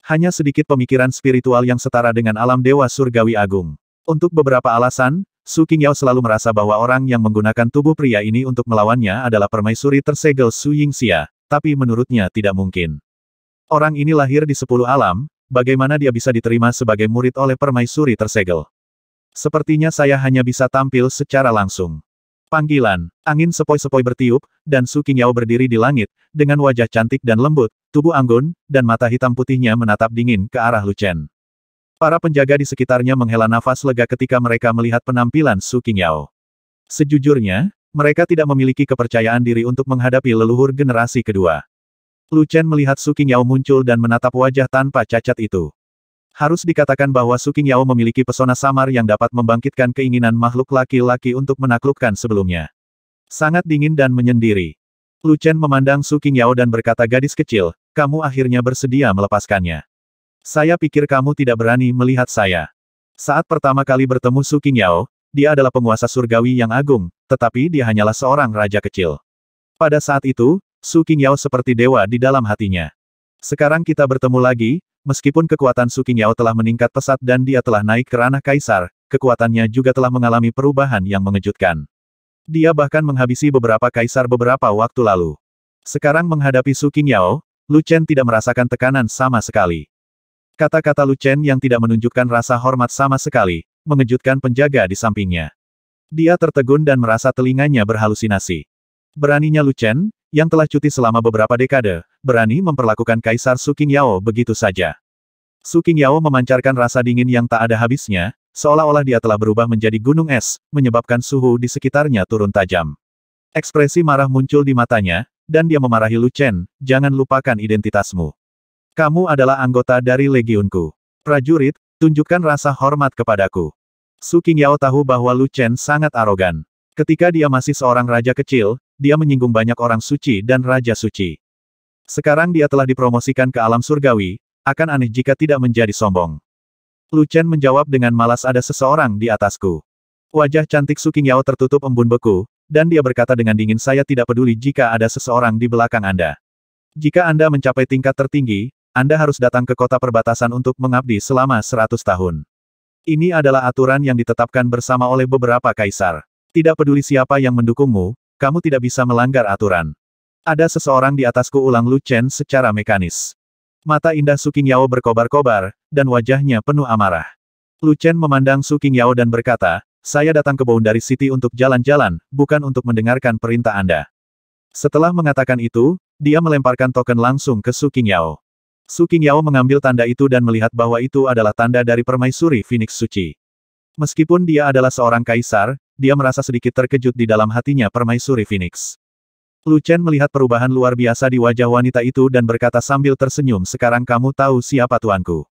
Hanya sedikit pemikiran spiritual yang setara dengan alam dewa surgawi agung. Untuk beberapa alasan, Su Yao selalu merasa bahwa orang yang menggunakan tubuh pria ini untuk melawannya adalah permaisuri tersegel Su Yingxia, tapi menurutnya tidak mungkin. Orang ini lahir di sepuluh alam, bagaimana dia bisa diterima sebagai murid oleh permaisuri tersegel. Sepertinya saya hanya bisa tampil secara langsung. Panggilan, angin sepoi-sepoi bertiup, dan Su Qingyao berdiri di langit, dengan wajah cantik dan lembut, tubuh anggun, dan mata hitam putihnya menatap dingin ke arah Lucen. Para penjaga di sekitarnya menghela nafas lega ketika mereka melihat penampilan Su Qingyao. Sejujurnya, mereka tidak memiliki kepercayaan diri untuk menghadapi leluhur generasi kedua. Lu Chen melihat Su Yao muncul dan menatap wajah tanpa cacat itu. Harus dikatakan bahwa Su Yao memiliki pesona samar yang dapat membangkitkan keinginan makhluk laki-laki untuk menaklukkan sebelumnya. Sangat dingin dan menyendiri. Lu Chen memandang Su Yao dan berkata gadis kecil, kamu akhirnya bersedia melepaskannya. Saya pikir kamu tidak berani melihat saya. Saat pertama kali bertemu Su Yao, dia adalah penguasa surgawi yang agung, tetapi dia hanyalah seorang raja kecil. Pada saat itu, Su Qingyao seperti dewa di dalam hatinya. Sekarang kita bertemu lagi, meskipun kekuatan Su Qingyao telah meningkat pesat dan dia telah naik ke ranah kaisar, kekuatannya juga telah mengalami perubahan yang mengejutkan. Dia bahkan menghabisi beberapa kaisar beberapa waktu lalu. Sekarang menghadapi Su Qingyao, Lu Chen tidak merasakan tekanan sama sekali. Kata-kata Lu Chen yang tidak menunjukkan rasa hormat sama sekali, mengejutkan penjaga di sampingnya. Dia tertegun dan merasa telinganya berhalusinasi. Beraninya Lu Chen, yang telah cuti selama beberapa dekade, berani memperlakukan Kaisar Su Yao begitu saja. Su Yao memancarkan rasa dingin yang tak ada habisnya, seolah-olah dia telah berubah menjadi gunung es, menyebabkan suhu di sekitarnya turun tajam. Ekspresi marah muncul di matanya, dan dia memarahi Lu Chen, jangan lupakan identitasmu. Kamu adalah anggota dari legiunku. Prajurit, tunjukkan rasa hormat kepadaku. Su Yao tahu bahwa Lu Chen sangat arogan. Ketika dia masih seorang raja kecil, dia menyinggung banyak orang suci dan raja suci. Sekarang dia telah dipromosikan ke alam surgawi, akan aneh jika tidak menjadi sombong. Lu Chen menjawab dengan malas ada seseorang di atasku. Wajah cantik Su Qingyao tertutup embun beku, dan dia berkata dengan dingin saya tidak peduli jika ada seseorang di belakang Anda. Jika Anda mencapai tingkat tertinggi, Anda harus datang ke kota perbatasan untuk mengabdi selama 100 tahun. Ini adalah aturan yang ditetapkan bersama oleh beberapa kaisar. Tidak peduli siapa yang mendukungmu, kamu tidak bisa melanggar aturan. Ada seseorang di atasku ulang Lu Chen secara mekanis. Mata indah Su Yao berkobar-kobar, dan wajahnya penuh amarah. Lu Chen memandang Su Yao dan berkata, saya datang ke Boundary City untuk jalan-jalan, bukan untuk mendengarkan perintah Anda. Setelah mengatakan itu, dia melemparkan token langsung ke Su Yao. Su Yao mengambil tanda itu dan melihat bahwa itu adalah tanda dari permaisuri Phoenix Suci. Meskipun dia adalah seorang kaisar, dia merasa sedikit terkejut di dalam hatinya permaisuri Phoenix. Lu Chen melihat perubahan luar biasa di wajah wanita itu dan berkata sambil tersenyum sekarang kamu tahu siapa tuanku.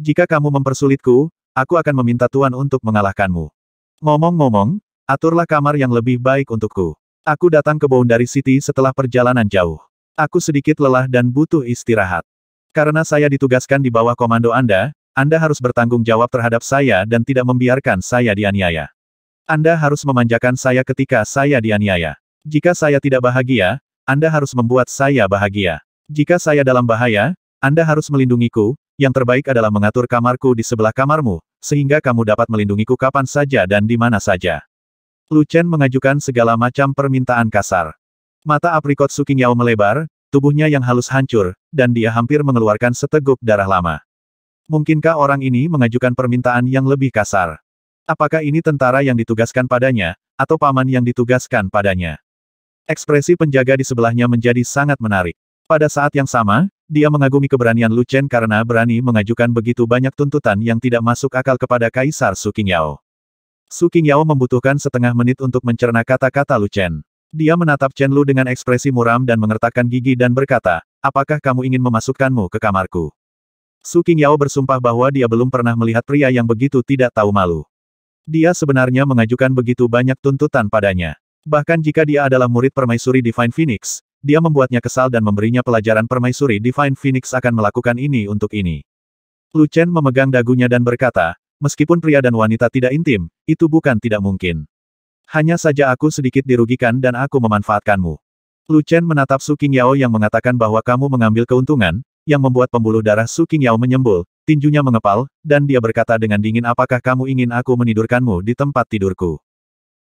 Jika kamu mempersulitku, aku akan meminta tuan untuk mengalahkanmu. Ngomong-ngomong, aturlah kamar yang lebih baik untukku. Aku datang ke Boundary City setelah perjalanan jauh. Aku sedikit lelah dan butuh istirahat. Karena saya ditugaskan di bawah komando Anda, Anda harus bertanggung jawab terhadap saya dan tidak membiarkan saya dianiaya. Anda harus memanjakan saya ketika saya dianiaya. Jika saya tidak bahagia, Anda harus membuat saya bahagia. Jika saya dalam bahaya, Anda harus melindungiku, yang terbaik adalah mengatur kamarku di sebelah kamarmu, sehingga kamu dapat melindungiku kapan saja dan di mana saja. Lu Chen mengajukan segala macam permintaan kasar. Mata aprikot Yao melebar, tubuhnya yang halus hancur, dan dia hampir mengeluarkan seteguk darah lama. Mungkinkah orang ini mengajukan permintaan yang lebih kasar? Apakah ini tentara yang ditugaskan padanya, atau paman yang ditugaskan padanya? Ekspresi penjaga di sebelahnya menjadi sangat menarik. Pada saat yang sama, dia mengagumi keberanian Lu Chen karena berani mengajukan begitu banyak tuntutan yang tidak masuk akal kepada Kaisar Su Qingyao. Su Qingyao membutuhkan setengah menit untuk mencerna kata-kata Lu Chen. Dia menatap Chen Lu dengan ekspresi muram dan mengertakkan gigi dan berkata, apakah kamu ingin memasukkanmu ke kamarku? Su Qingyao bersumpah bahwa dia belum pernah melihat pria yang begitu tidak tahu malu. Dia sebenarnya mengajukan begitu banyak tuntutan padanya. Bahkan jika dia adalah murid permaisuri Divine Phoenix, dia membuatnya kesal dan memberinya pelajaran permaisuri Divine Phoenix akan melakukan ini untuk ini. Lu Chen memegang dagunya dan berkata, meskipun pria dan wanita tidak intim, itu bukan tidak mungkin. Hanya saja aku sedikit dirugikan dan aku memanfaatkanmu. Lu Chen menatap Su Qingyao yang mengatakan bahwa kamu mengambil keuntungan, yang membuat pembuluh darah Su Qingyao menyembul, Tinjunya mengepal, dan dia berkata dengan dingin apakah kamu ingin aku menidurkanmu di tempat tidurku?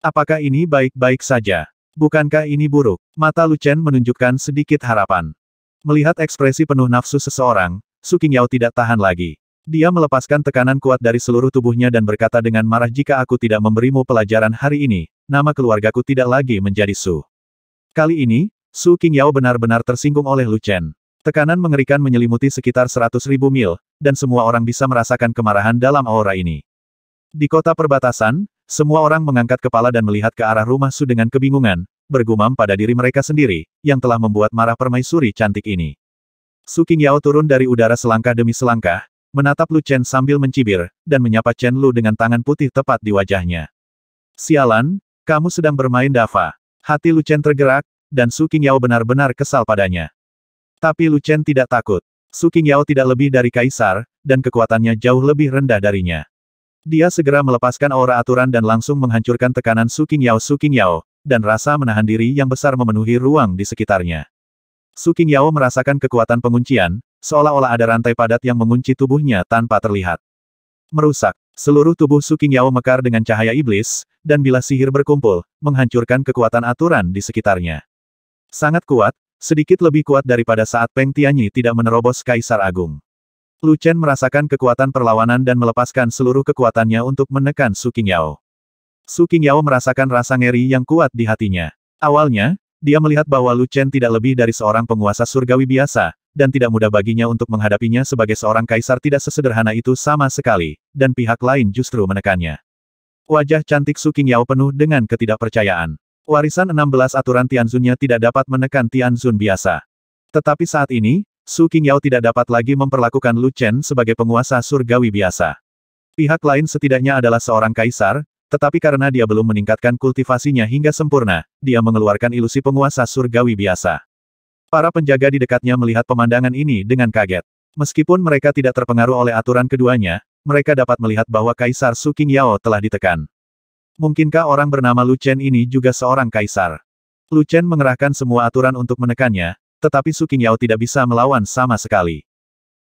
Apakah ini baik-baik saja? Bukankah ini buruk? Mata Lucen menunjukkan sedikit harapan. Melihat ekspresi penuh nafsu seseorang, Su Qingyao tidak tahan lagi. Dia melepaskan tekanan kuat dari seluruh tubuhnya dan berkata dengan marah jika aku tidak memberimu pelajaran hari ini, nama keluargaku tidak lagi menjadi Su. Kali ini, Su Qingyao benar-benar tersinggung oleh Lucen. Tekanan mengerikan menyelimuti sekitar 100 ribu mil, dan semua orang bisa merasakan kemarahan dalam aura ini. Di kota perbatasan, semua orang mengangkat kepala dan melihat ke arah rumah Su dengan kebingungan, bergumam pada diri mereka sendiri, yang telah membuat marah permaisuri cantik ini. Su Qingyao turun dari udara selangkah demi selangkah, menatap Lu Chen sambil mencibir, dan menyapa Chen Lu dengan tangan putih tepat di wajahnya. Sialan, kamu sedang bermain dava. Hati Lu Chen tergerak, dan Su Qingyao benar-benar kesal padanya. Tapi Lu Chen tidak takut. Su Qingyao tidak lebih dari kaisar, dan kekuatannya jauh lebih rendah darinya. Dia segera melepaskan aura aturan dan langsung menghancurkan tekanan Su Qingyao Su Qingyao, dan rasa menahan diri yang besar memenuhi ruang di sekitarnya. Su Qingyao merasakan kekuatan penguncian, seolah-olah ada rantai padat yang mengunci tubuhnya tanpa terlihat. Merusak, seluruh tubuh Su Qingyao mekar dengan cahaya iblis, dan bila sihir berkumpul, menghancurkan kekuatan aturan di sekitarnya. Sangat kuat, Sedikit lebih kuat daripada saat Peng Tianyi tidak menerobos Kaisar Agung. Lu Chen merasakan kekuatan perlawanan dan melepaskan seluruh kekuatannya untuk menekan Su Qingyao. Su Qingyao merasakan rasa ngeri yang kuat di hatinya. Awalnya, dia melihat bahwa Lu Chen tidak lebih dari seorang penguasa surgawi biasa, dan tidak mudah baginya untuk menghadapinya sebagai seorang kaisar tidak sesederhana itu sama sekali, dan pihak lain justru menekannya. Wajah cantik Su Qingyao penuh dengan ketidakpercayaan. Warisan 16 aturan Tianzunnya tidak dapat menekan Tianzun biasa. Tetapi saat ini, Su Qingyao tidak dapat lagi memperlakukan Lu Chen sebagai penguasa surgawi biasa. Pihak lain setidaknya adalah seorang kaisar, tetapi karena dia belum meningkatkan kultivasinya hingga sempurna, dia mengeluarkan ilusi penguasa surgawi biasa. Para penjaga di dekatnya melihat pemandangan ini dengan kaget. Meskipun mereka tidak terpengaruh oleh aturan keduanya, mereka dapat melihat bahwa Kaisar Su Qingyao telah ditekan. Mungkinkah orang bernama Lu Chen ini juga seorang kaisar? Lu Chen mengerahkan semua aturan untuk menekannya, tetapi Su Qingyao tidak bisa melawan sama sekali.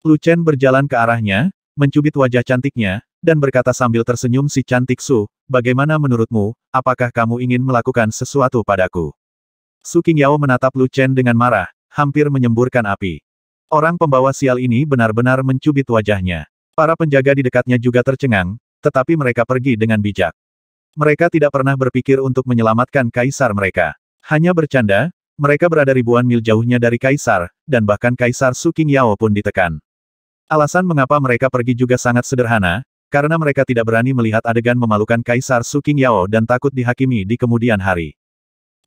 Lu Chen berjalan ke arahnya, mencubit wajah cantiknya, dan berkata sambil tersenyum si cantik Su, bagaimana menurutmu, apakah kamu ingin melakukan sesuatu padaku? Su Qingyao menatap Lu Chen dengan marah, hampir menyemburkan api. Orang pembawa sial ini benar-benar mencubit wajahnya. Para penjaga di dekatnya juga tercengang, tetapi mereka pergi dengan bijak. Mereka tidak pernah berpikir untuk menyelamatkan kaisar mereka. Hanya bercanda, mereka berada ribuan mil jauhnya dari kaisar, dan bahkan kaisar Suking Yao pun ditekan. Alasan mengapa mereka pergi juga sangat sederhana, karena mereka tidak berani melihat adegan memalukan kaisar Suking Yao dan takut dihakimi di kemudian hari.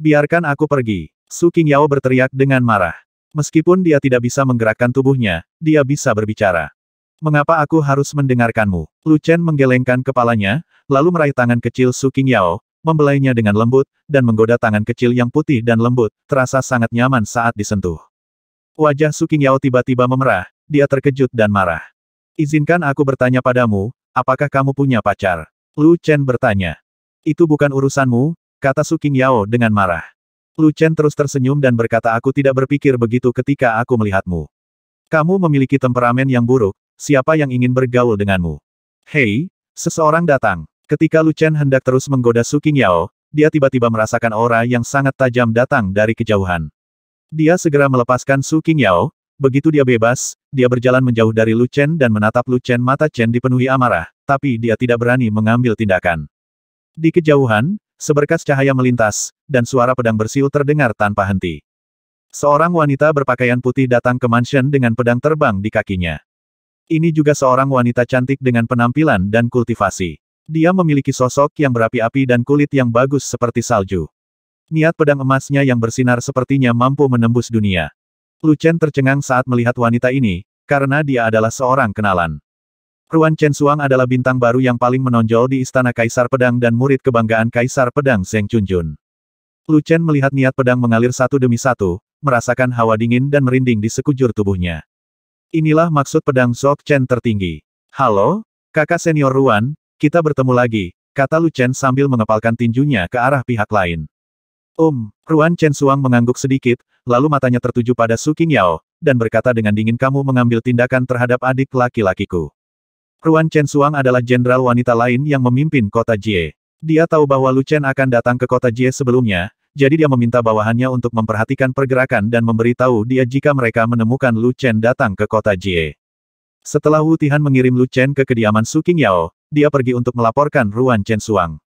Biarkan aku pergi, Suking Yao berteriak dengan marah. Meskipun dia tidak bisa menggerakkan tubuhnya, dia bisa berbicara. Mengapa aku harus mendengarkanmu? Lu Chen menggelengkan kepalanya, lalu meraih tangan kecil Su Yao, membelainya dengan lembut, dan menggoda tangan kecil yang putih dan lembut, terasa sangat nyaman saat disentuh. Wajah Su Yao tiba-tiba memerah, dia terkejut dan marah. Izinkan aku bertanya padamu, apakah kamu punya pacar? Lu Chen bertanya. Itu bukan urusanmu, kata Su Yao dengan marah. Lu Chen terus tersenyum dan berkata aku tidak berpikir begitu ketika aku melihatmu. Kamu memiliki temperamen yang buruk, siapa yang ingin bergaul denganmu? Hei, seseorang datang. Ketika Lu Chen hendak terus menggoda Su Yao, dia tiba-tiba merasakan aura yang sangat tajam datang dari kejauhan. Dia segera melepaskan Su Yao, begitu dia bebas, dia berjalan menjauh dari Lu Chen dan menatap Lu Chen mata Chen dipenuhi amarah, tapi dia tidak berani mengambil tindakan. Di kejauhan, seberkas cahaya melintas, dan suara pedang bersiul terdengar tanpa henti. Seorang wanita berpakaian putih datang ke mansion dengan pedang terbang di kakinya. Ini juga seorang wanita cantik dengan penampilan dan kultivasi. Dia memiliki sosok yang berapi-api dan kulit yang bagus seperti salju. Niat pedang emasnya yang bersinar sepertinya mampu menembus dunia. Luchen tercengang saat melihat wanita ini, karena dia adalah seorang kenalan. Ruan Chen Suang adalah bintang baru yang paling menonjol di Istana Kaisar Pedang dan murid kebanggaan Kaisar Pedang Zeng Chunjun. Lu Chen melihat niat pedang mengalir satu demi satu, merasakan hawa dingin dan merinding di sekujur tubuhnya. Inilah maksud pedang Zok Chen tertinggi. Halo, kakak senior Ruan, kita bertemu lagi, kata Lu Chen sambil mengepalkan tinjunya ke arah pihak lain. Um, Ruan Chen Suang mengangguk sedikit, lalu matanya tertuju pada Su King Yao, dan berkata dengan dingin kamu mengambil tindakan terhadap adik laki-lakiku. Ruan Chen Suang adalah jenderal wanita lain yang memimpin kota Jie. Dia tahu bahwa Lu Chen akan datang ke kota Jie sebelumnya, jadi dia meminta bawahannya untuk memperhatikan pergerakan dan memberitahu dia jika mereka menemukan Lu Chen datang ke kota Jie. Setelah Wu Tihan mengirim Lu Chen ke kediaman Su Qingyao, dia pergi untuk melaporkan Ruan Chen Suang.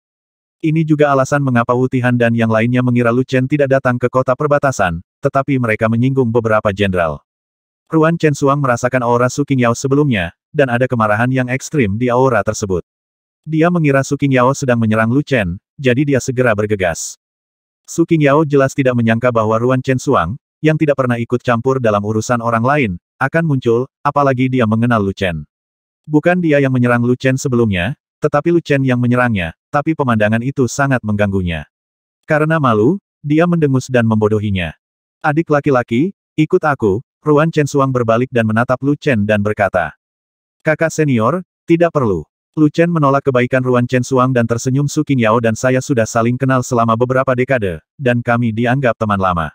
Ini juga alasan mengapa Wu Tihan dan yang lainnya mengira Lu Chen tidak datang ke kota perbatasan, tetapi mereka menyinggung beberapa jenderal. Ruan Chen Suang merasakan aura Su Qingyao sebelumnya, dan ada kemarahan yang ekstrim di aura tersebut. Dia mengira Su Qingyao sedang menyerang Lu Chen, jadi dia segera bergegas. Su Qingyao jelas tidak menyangka bahwa Ruan Chen Suang, yang tidak pernah ikut campur dalam urusan orang lain, akan muncul, apalagi dia mengenal Lu Chen. Bukan dia yang menyerang Lu Chen sebelumnya, tetapi Lu Chen yang menyerangnya, tapi pemandangan itu sangat mengganggunya. Karena malu, dia mendengus dan membodohinya. Adik laki-laki, ikut aku, Ruan Chen Suang berbalik dan menatap Lu Chen dan berkata. Kakak senior, tidak perlu. Lu Chen menolak kebaikan Ruan Chen Suang dan tersenyum Su Yao dan saya sudah saling kenal selama beberapa dekade, dan kami dianggap teman lama.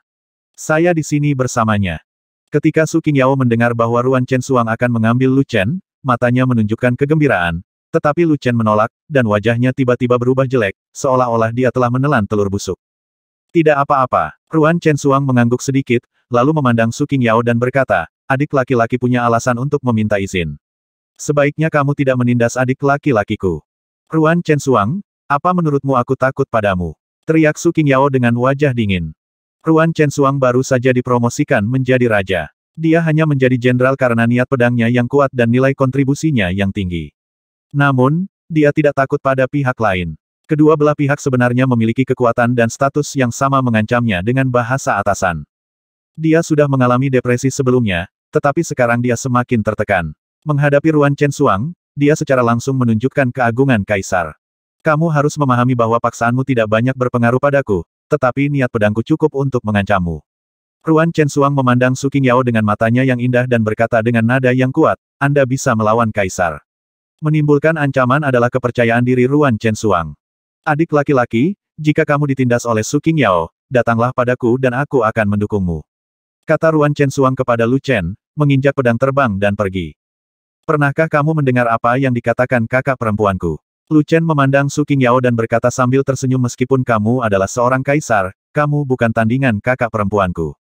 Saya di sini bersamanya. Ketika Su Yao mendengar bahwa Ruan Chen Suang akan mengambil Lu Chen, matanya menunjukkan kegembiraan, tetapi Lu Chen menolak, dan wajahnya tiba-tiba berubah jelek, seolah-olah dia telah menelan telur busuk. Tidak apa-apa, Ruan Chen Suang mengangguk sedikit, lalu memandang Su Yao dan berkata, adik laki-laki punya alasan untuk meminta izin. Sebaiknya kamu tidak menindas adik laki-lakiku. Ruan Chen Suang, apa menurutmu aku takut padamu? Teriak Su Yao dengan wajah dingin. Ruan Chen Suang baru saja dipromosikan menjadi raja. Dia hanya menjadi jenderal karena niat pedangnya yang kuat dan nilai kontribusinya yang tinggi. Namun, dia tidak takut pada pihak lain. Kedua belah pihak sebenarnya memiliki kekuatan dan status yang sama mengancamnya dengan bahasa atasan. Dia sudah mengalami depresi sebelumnya, tetapi sekarang dia semakin tertekan. Menghadapi Ruan Chen Suang, dia secara langsung menunjukkan keagungan kaisar. Kamu harus memahami bahwa paksaanmu tidak banyak berpengaruh padaku, tetapi niat pedangku cukup untuk mengancammu. Ruan Chen Suang memandang Su Qingyao dengan matanya yang indah dan berkata dengan nada yang kuat, Anda bisa melawan kaisar. Menimbulkan ancaman adalah kepercayaan diri Ruan Chen Suang. Adik laki-laki, jika kamu ditindas oleh Su Qingyao, datanglah padaku dan aku akan mendukungmu. Kata Ruan Chen Suang kepada Lu Chen, menginjak pedang terbang dan pergi. Pernahkah kamu mendengar apa yang dikatakan kakak perempuanku? Lu Chen memandang Su Qingyao dan berkata sambil tersenyum meskipun kamu adalah seorang kaisar, kamu bukan tandingan kakak perempuanku.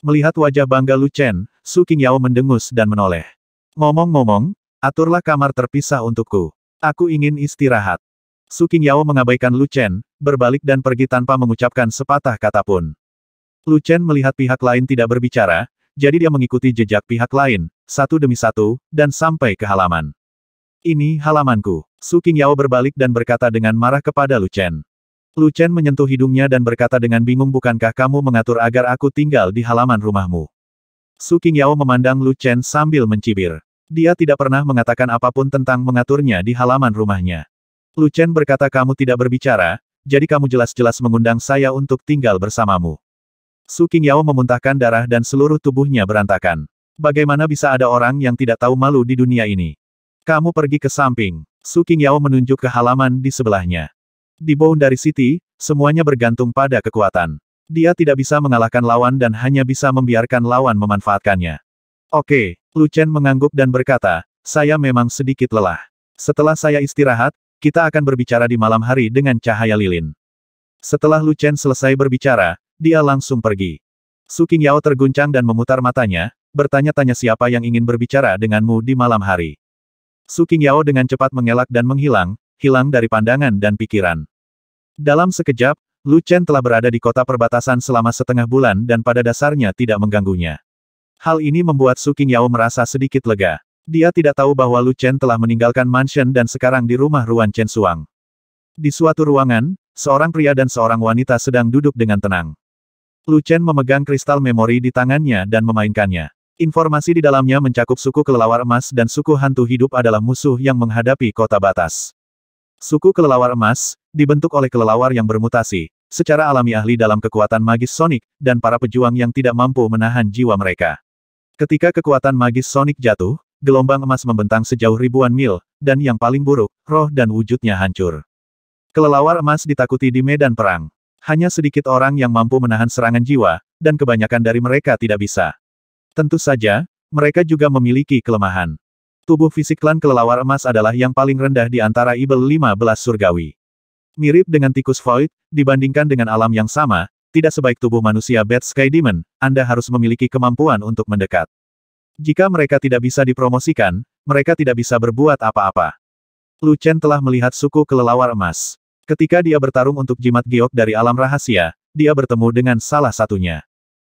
Melihat wajah bangga Lu Chen, Su Qingyao mendengus dan menoleh. Ngomong-ngomong, aturlah kamar terpisah untukku. Aku ingin istirahat. Su Qingyao mengabaikan Lu Chen, berbalik dan pergi tanpa mengucapkan sepatah kata pun. Lu Chen melihat pihak lain tidak berbicara, jadi dia mengikuti jejak pihak lain, satu demi satu, dan sampai ke halaman. Ini halamanku. Su Qingyao berbalik dan berkata dengan marah kepada Lu Chen. Lu Chen menyentuh hidungnya dan berkata dengan bingung bukankah kamu mengatur agar aku tinggal di halaman rumahmu. Su Qingyao memandang Lu Chen sambil mencibir. Dia tidak pernah mengatakan apapun tentang mengaturnya di halaman rumahnya. Lu Chen berkata kamu tidak berbicara, jadi kamu jelas-jelas mengundang saya untuk tinggal bersamamu. Su Qingyao memuntahkan darah dan seluruh tubuhnya berantakan. Bagaimana bisa ada orang yang tidak tahu malu di dunia ini? Kamu pergi ke samping. Su Qingyao menunjuk ke halaman di sebelahnya. Di dari City, semuanya bergantung pada kekuatan. Dia tidak bisa mengalahkan lawan dan hanya bisa membiarkan lawan memanfaatkannya. Oke, Lu Chen mengangguk dan berkata, saya memang sedikit lelah. Setelah saya istirahat, kita akan berbicara di malam hari dengan cahaya lilin. Setelah Lu Chen selesai berbicara, dia langsung pergi. Su Qingyao terguncang dan memutar matanya, bertanya-tanya siapa yang ingin berbicara denganmu di malam hari. Su Qingyao dengan cepat mengelak dan menghilang, hilang dari pandangan dan pikiran. Dalam sekejap, Lu Chen telah berada di kota perbatasan selama setengah bulan dan pada dasarnya tidak mengganggunya. Hal ini membuat Su Qingyao merasa sedikit lega. Dia tidak tahu bahwa Lu Chen telah meninggalkan mansion dan sekarang di rumah Ruan Chen Suang. Di suatu ruangan, seorang pria dan seorang wanita sedang duduk dengan tenang. Lu Chen memegang kristal memori di tangannya dan memainkannya. Informasi di dalamnya mencakup suku kelelawar emas dan suku hantu hidup adalah musuh yang menghadapi kota batas. Suku kelelawar emas, dibentuk oleh kelelawar yang bermutasi, secara alami ahli dalam kekuatan magis sonik, dan para pejuang yang tidak mampu menahan jiwa mereka. Ketika kekuatan magis sonik jatuh, gelombang emas membentang sejauh ribuan mil, dan yang paling buruk, roh dan wujudnya hancur. Kelelawar emas ditakuti di medan perang. Hanya sedikit orang yang mampu menahan serangan jiwa, dan kebanyakan dari mereka tidak bisa. Tentu saja, mereka juga memiliki kelemahan. Tubuh fisik klan kelelawar emas adalah yang paling rendah di antara Ibel 15 surgawi. Mirip dengan tikus void, dibandingkan dengan alam yang sama, tidak sebaik tubuh manusia Bad Sky Demon, Anda harus memiliki kemampuan untuk mendekat. Jika mereka tidak bisa dipromosikan, mereka tidak bisa berbuat apa-apa. Lu Chen telah melihat suku kelelawar emas. Ketika dia bertarung untuk jimat giok dari alam rahasia, dia bertemu dengan salah satunya.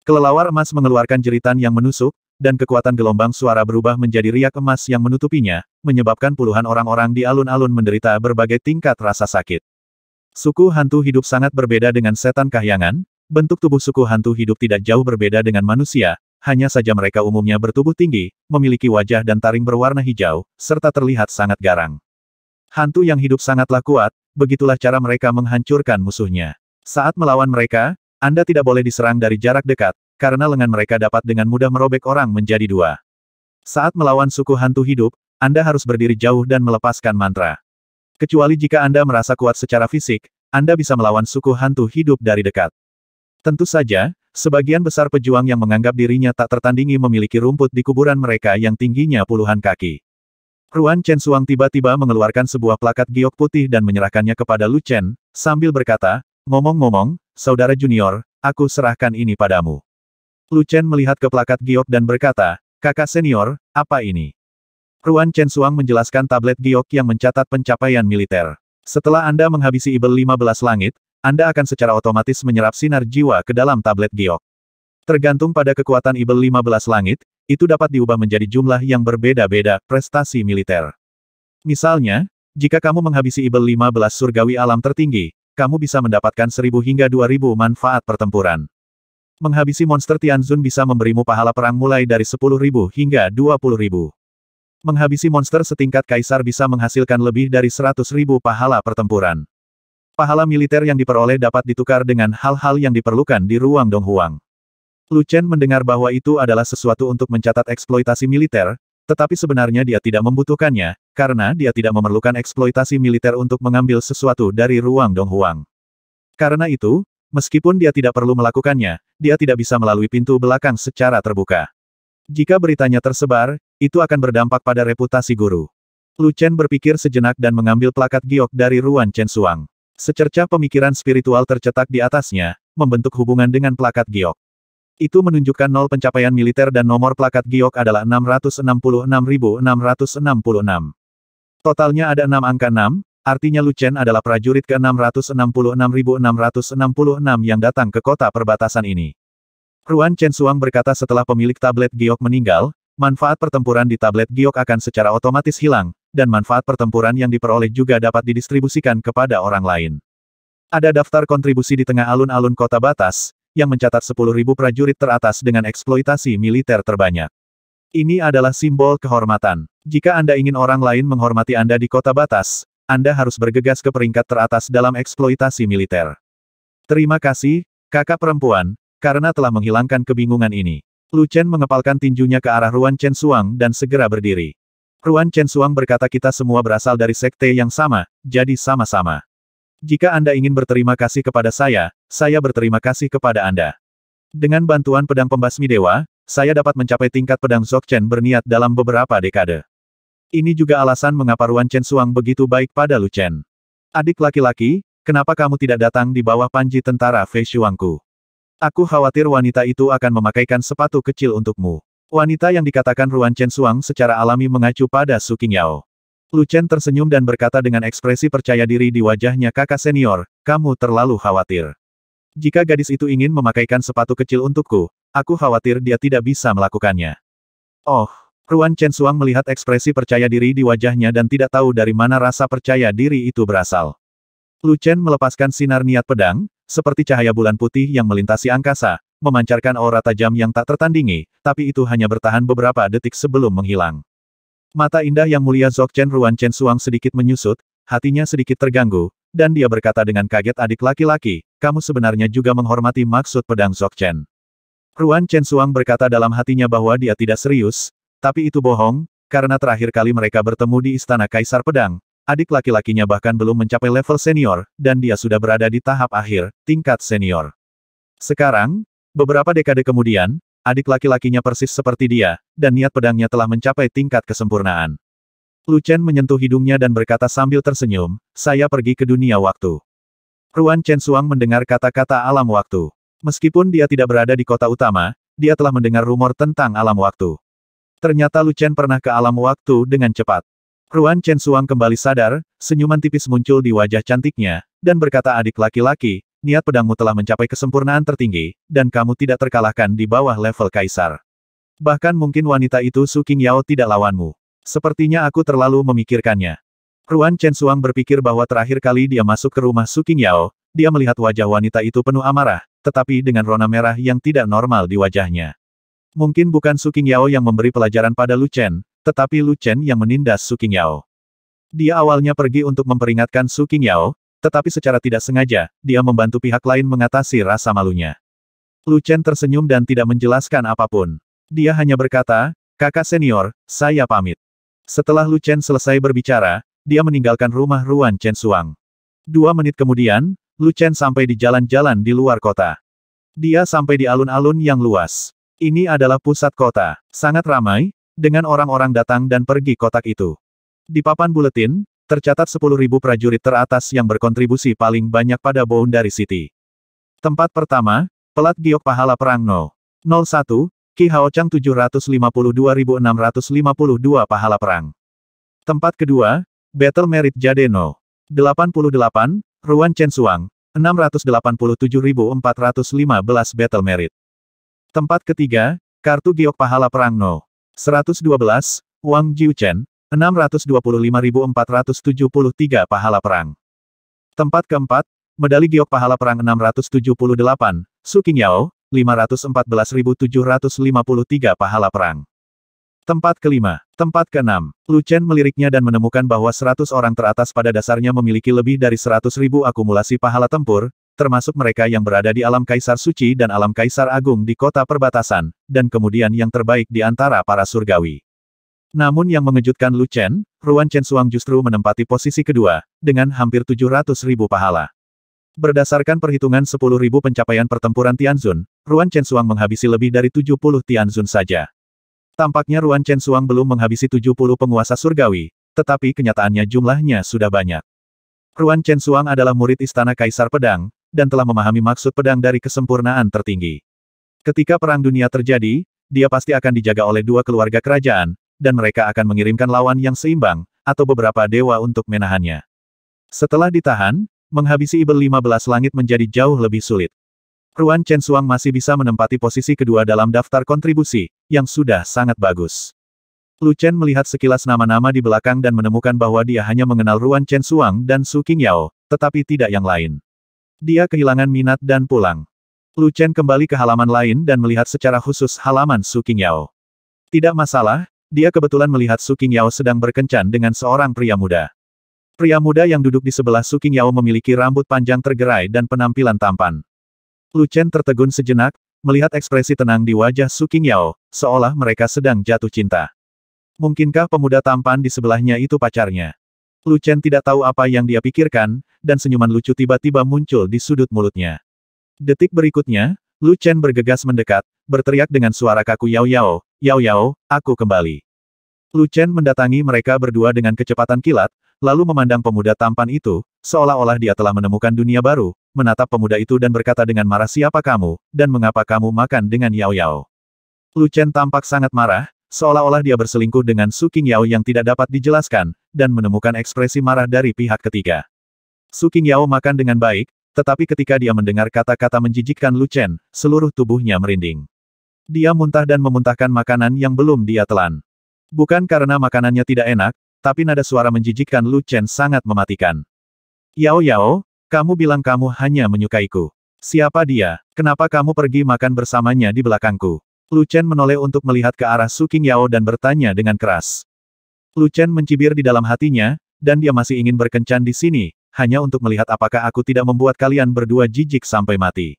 Kelelawar emas mengeluarkan jeritan yang menusuk, dan kekuatan gelombang suara berubah menjadi riak emas yang menutupinya, menyebabkan puluhan orang-orang di alun-alun menderita berbagai tingkat rasa sakit. Suku hantu hidup sangat berbeda dengan setan kahyangan, bentuk tubuh suku hantu hidup tidak jauh berbeda dengan manusia, hanya saja mereka umumnya bertubuh tinggi, memiliki wajah dan taring berwarna hijau, serta terlihat sangat garang. Hantu yang hidup sangatlah kuat, begitulah cara mereka menghancurkan musuhnya. Saat melawan mereka, Anda tidak boleh diserang dari jarak dekat, karena lengan mereka dapat dengan mudah merobek orang menjadi dua. Saat melawan suku hantu hidup, Anda harus berdiri jauh dan melepaskan mantra. Kecuali jika Anda merasa kuat secara fisik, Anda bisa melawan suku hantu hidup dari dekat. Tentu saja, sebagian besar pejuang yang menganggap dirinya tak tertandingi memiliki rumput di kuburan mereka yang tingginya puluhan kaki. Ruan Chen Suang tiba-tiba mengeluarkan sebuah plakat giok putih dan menyerahkannya kepada Lu Chen, sambil berkata, Ngomong-ngomong, saudara junior, aku serahkan ini padamu. Lu Chen melihat ke plakat giok dan berkata, kakak senior, apa ini? Ruan Chen Suang menjelaskan tablet giok yang mencatat pencapaian militer. Setelah Anda menghabisi Ibel 15 langit, Anda akan secara otomatis menyerap sinar jiwa ke dalam tablet giok. Tergantung pada kekuatan Ibel 15 langit, itu dapat diubah menjadi jumlah yang berbeda-beda, prestasi militer. Misalnya, jika kamu menghabisi Ibel 15 surgawi alam tertinggi, kamu bisa mendapatkan 1000 hingga 2000 manfaat pertempuran. Menghabisi monster Tianzun bisa memberimu pahala perang mulai dari 10.000 hingga 20.000. Menghabisi monster setingkat kaisar bisa menghasilkan lebih dari 100.000 pahala pertempuran. Pahala militer yang diperoleh dapat ditukar dengan hal-hal yang diperlukan di ruang Donghuang. Lu Chen mendengar bahwa itu adalah sesuatu untuk mencatat eksploitasi militer, tetapi sebenarnya dia tidak membutuhkannya, karena dia tidak memerlukan eksploitasi militer untuk mengambil sesuatu dari ruang Donghuang. Karena itu, meskipun dia tidak perlu melakukannya, dia tidak bisa melalui pintu belakang secara terbuka. Jika beritanya tersebar, itu akan berdampak pada reputasi guru. Lu Chen berpikir sejenak dan mengambil plakat giok dari ruang Chen Suang. Secercah pemikiran spiritual tercetak di atasnya, membentuk hubungan dengan plakat giok. Itu menunjukkan nol pencapaian militer dan nomor plakat giok adalah 666.666. Totalnya ada 6 angka 6, artinya Luchen adalah prajurit ke-666.666 yang datang ke kota perbatasan ini. Ruan Chen Suang berkata setelah pemilik tablet giok meninggal, manfaat pertempuran di tablet giok akan secara otomatis hilang, dan manfaat pertempuran yang diperoleh juga dapat didistribusikan kepada orang lain. Ada daftar kontribusi di tengah alun-alun kota batas, yang mencatat 10.000 prajurit teratas dengan eksploitasi militer terbanyak. Ini adalah simbol kehormatan. Jika Anda ingin orang lain menghormati Anda di kota batas, Anda harus bergegas ke peringkat teratas dalam eksploitasi militer. Terima kasih, kakak perempuan, karena telah menghilangkan kebingungan ini. Lu Chen mengepalkan tinjunya ke arah Ruan Chen Suang dan segera berdiri. Ruan Chen Suang berkata kita semua berasal dari sekte yang sama, jadi sama-sama. Jika Anda ingin berterima kasih kepada saya, saya berterima kasih kepada Anda. Dengan bantuan pedang pembasmi dewa, saya dapat mencapai tingkat pedang Zokchen berniat dalam beberapa dekade. Ini juga alasan mengapa Ruan Chen Suang begitu baik pada Lu Chen. Adik laki-laki, kenapa kamu tidak datang di bawah panji tentara Fei Shuangku? Aku khawatir wanita itu akan memakaikan sepatu kecil untukmu. Wanita yang dikatakan Ruan Chen Suang secara alami mengacu pada Su Qingyao. Lu Chen tersenyum dan berkata dengan ekspresi percaya diri di wajahnya kakak senior, kamu terlalu khawatir. Jika gadis itu ingin memakaikan sepatu kecil untukku, aku khawatir dia tidak bisa melakukannya. Oh, Ruan Chen Suang melihat ekspresi percaya diri di wajahnya dan tidak tahu dari mana rasa percaya diri itu berasal. Lu Chen melepaskan sinar niat pedang, seperti cahaya bulan putih yang melintasi angkasa, memancarkan aura tajam yang tak tertandingi, tapi itu hanya bertahan beberapa detik sebelum menghilang. Mata indah yang mulia Zok Chen Ruan Chen Suang sedikit menyusut, hatinya sedikit terganggu, dan dia berkata dengan kaget adik laki-laki, kamu sebenarnya juga menghormati maksud pedang Zok Chen." Ruan Chen Suang berkata dalam hatinya bahwa dia tidak serius, tapi itu bohong, karena terakhir kali mereka bertemu di Istana Kaisar Pedang, adik laki-lakinya bahkan belum mencapai level senior, dan dia sudah berada di tahap akhir, tingkat senior. Sekarang, beberapa dekade kemudian, Adik laki-lakinya persis seperti dia, dan niat pedangnya telah mencapai tingkat kesempurnaan. Lu Chen menyentuh hidungnya dan berkata sambil tersenyum, saya pergi ke dunia waktu. Ruan Chen Suang mendengar kata-kata alam waktu. Meskipun dia tidak berada di kota utama, dia telah mendengar rumor tentang alam waktu. Ternyata Lu Chen pernah ke alam waktu dengan cepat. Ruan Chen Suang kembali sadar, senyuman tipis muncul di wajah cantiknya, dan berkata adik laki-laki, niat pedangmu telah mencapai kesempurnaan tertinggi, dan kamu tidak terkalahkan di bawah level kaisar. Bahkan mungkin wanita itu Su King Yao tidak lawanmu. Sepertinya aku terlalu memikirkannya. Ruan Chen Suang berpikir bahwa terakhir kali dia masuk ke rumah Su King Yao, dia melihat wajah wanita itu penuh amarah, tetapi dengan rona merah yang tidak normal di wajahnya. Mungkin bukan Su King Yao yang memberi pelajaran pada Lu Chen, tetapi Lu Chen yang menindas Su King Yao. Dia awalnya pergi untuk memperingatkan Su King Yao, tetapi secara tidak sengaja, dia membantu pihak lain mengatasi rasa malunya. Lu Chen tersenyum dan tidak menjelaskan apapun. Dia hanya berkata, kakak senior, saya pamit. Setelah Lu Chen selesai berbicara, dia meninggalkan rumah Ruan Chen Suang. Dua menit kemudian, Lu Chen sampai di jalan-jalan di luar kota. Dia sampai di alun-alun yang luas. Ini adalah pusat kota, sangat ramai, dengan orang-orang datang dan pergi kotak itu. Di papan buletin, Tercatat 10.000 prajurit teratas yang berkontribusi paling banyak pada Boundary City. Tempat pertama, Pelat Giok Pahala Perang No. 01, Ki Hao Chang 752.652 Pahala Perang. Tempat kedua, Battle Merit Jade 88, Ruan Chen Suang, 687.415 Battle Merit. Tempat ketiga, Kartu Giok Pahala Perang No. 112, Wang Jiu 625.473 pahala perang. Tempat keempat, medali giok pahala perang 678, Suking Yao, 514.753 pahala perang. Tempat kelima, tempat keenam, Lu Chen meliriknya dan menemukan bahwa 100 orang teratas pada dasarnya memiliki lebih dari 100.000 akumulasi pahala tempur, termasuk mereka yang berada di alam Kaisar Suci dan alam Kaisar Agung di kota perbatasan, dan kemudian yang terbaik di antara para surgawi. Namun yang mengejutkan Lu Chen, Ruan Chen Suang justru menempati posisi kedua, dengan hampir 700 ribu pahala. Berdasarkan perhitungan 10 ribu pencapaian pertempuran Tianzun, Ruan Chen Suang menghabisi lebih dari 70 Tianzun saja. Tampaknya Ruan Chen Suang belum menghabisi 70 penguasa surgawi, tetapi kenyataannya jumlahnya sudah banyak. Ruan Chen Suang adalah murid Istana Kaisar Pedang, dan telah memahami maksud pedang dari kesempurnaan tertinggi. Ketika Perang Dunia terjadi, dia pasti akan dijaga oleh dua keluarga kerajaan, dan mereka akan mengirimkan lawan yang seimbang, atau beberapa dewa untuk menahannya. Setelah ditahan, menghabisi Ibel 15 langit menjadi jauh lebih sulit. Ruan Chen Suang masih bisa menempati posisi kedua dalam daftar kontribusi, yang sudah sangat bagus. Lu Chen melihat sekilas nama-nama di belakang dan menemukan bahwa dia hanya mengenal Ruan Chen Suang dan Su King Yao, tetapi tidak yang lain. Dia kehilangan minat dan pulang. Lu Chen kembali ke halaman lain dan melihat secara khusus halaman Su King Yao. Tidak masalah, dia kebetulan melihat Su Yao sedang berkencan dengan seorang pria muda. Pria muda yang duduk di sebelah Su Yao memiliki rambut panjang tergerai dan penampilan tampan. Lu Chen tertegun sejenak, melihat ekspresi tenang di wajah Su Yao, seolah mereka sedang jatuh cinta. Mungkinkah pemuda tampan di sebelahnya itu pacarnya? Lu Chen tidak tahu apa yang dia pikirkan, dan senyuman lucu tiba-tiba muncul di sudut mulutnya. Detik berikutnya, Lu Chen bergegas mendekat, berteriak dengan suara kaku Yao Yao, Yao Yao, aku kembali. Lu Chen mendatangi mereka berdua dengan kecepatan kilat, lalu memandang pemuda tampan itu, seolah-olah dia telah menemukan dunia baru, menatap pemuda itu dan berkata dengan marah siapa kamu, dan mengapa kamu makan dengan Yao Yao. Lu Chen tampak sangat marah, seolah-olah dia berselingkuh dengan Su King Yao yang tidak dapat dijelaskan, dan menemukan ekspresi marah dari pihak ketiga. Su King Yao makan dengan baik, tetapi ketika dia mendengar kata-kata menjijikkan Lu Chen, seluruh tubuhnya merinding. Dia muntah dan memuntahkan makanan yang belum dia telan. Bukan karena makanannya tidak enak, tapi nada suara menjijikkan Lu Chen sangat mematikan. Yao Yao, kamu bilang kamu hanya menyukaiku. Siapa dia? Kenapa kamu pergi makan bersamanya di belakangku? Lu Chen menoleh untuk melihat ke arah Su King Yao dan bertanya dengan keras. Lu Chen mencibir di dalam hatinya, dan dia masih ingin berkencan di sini, hanya untuk melihat apakah aku tidak membuat kalian berdua jijik sampai mati.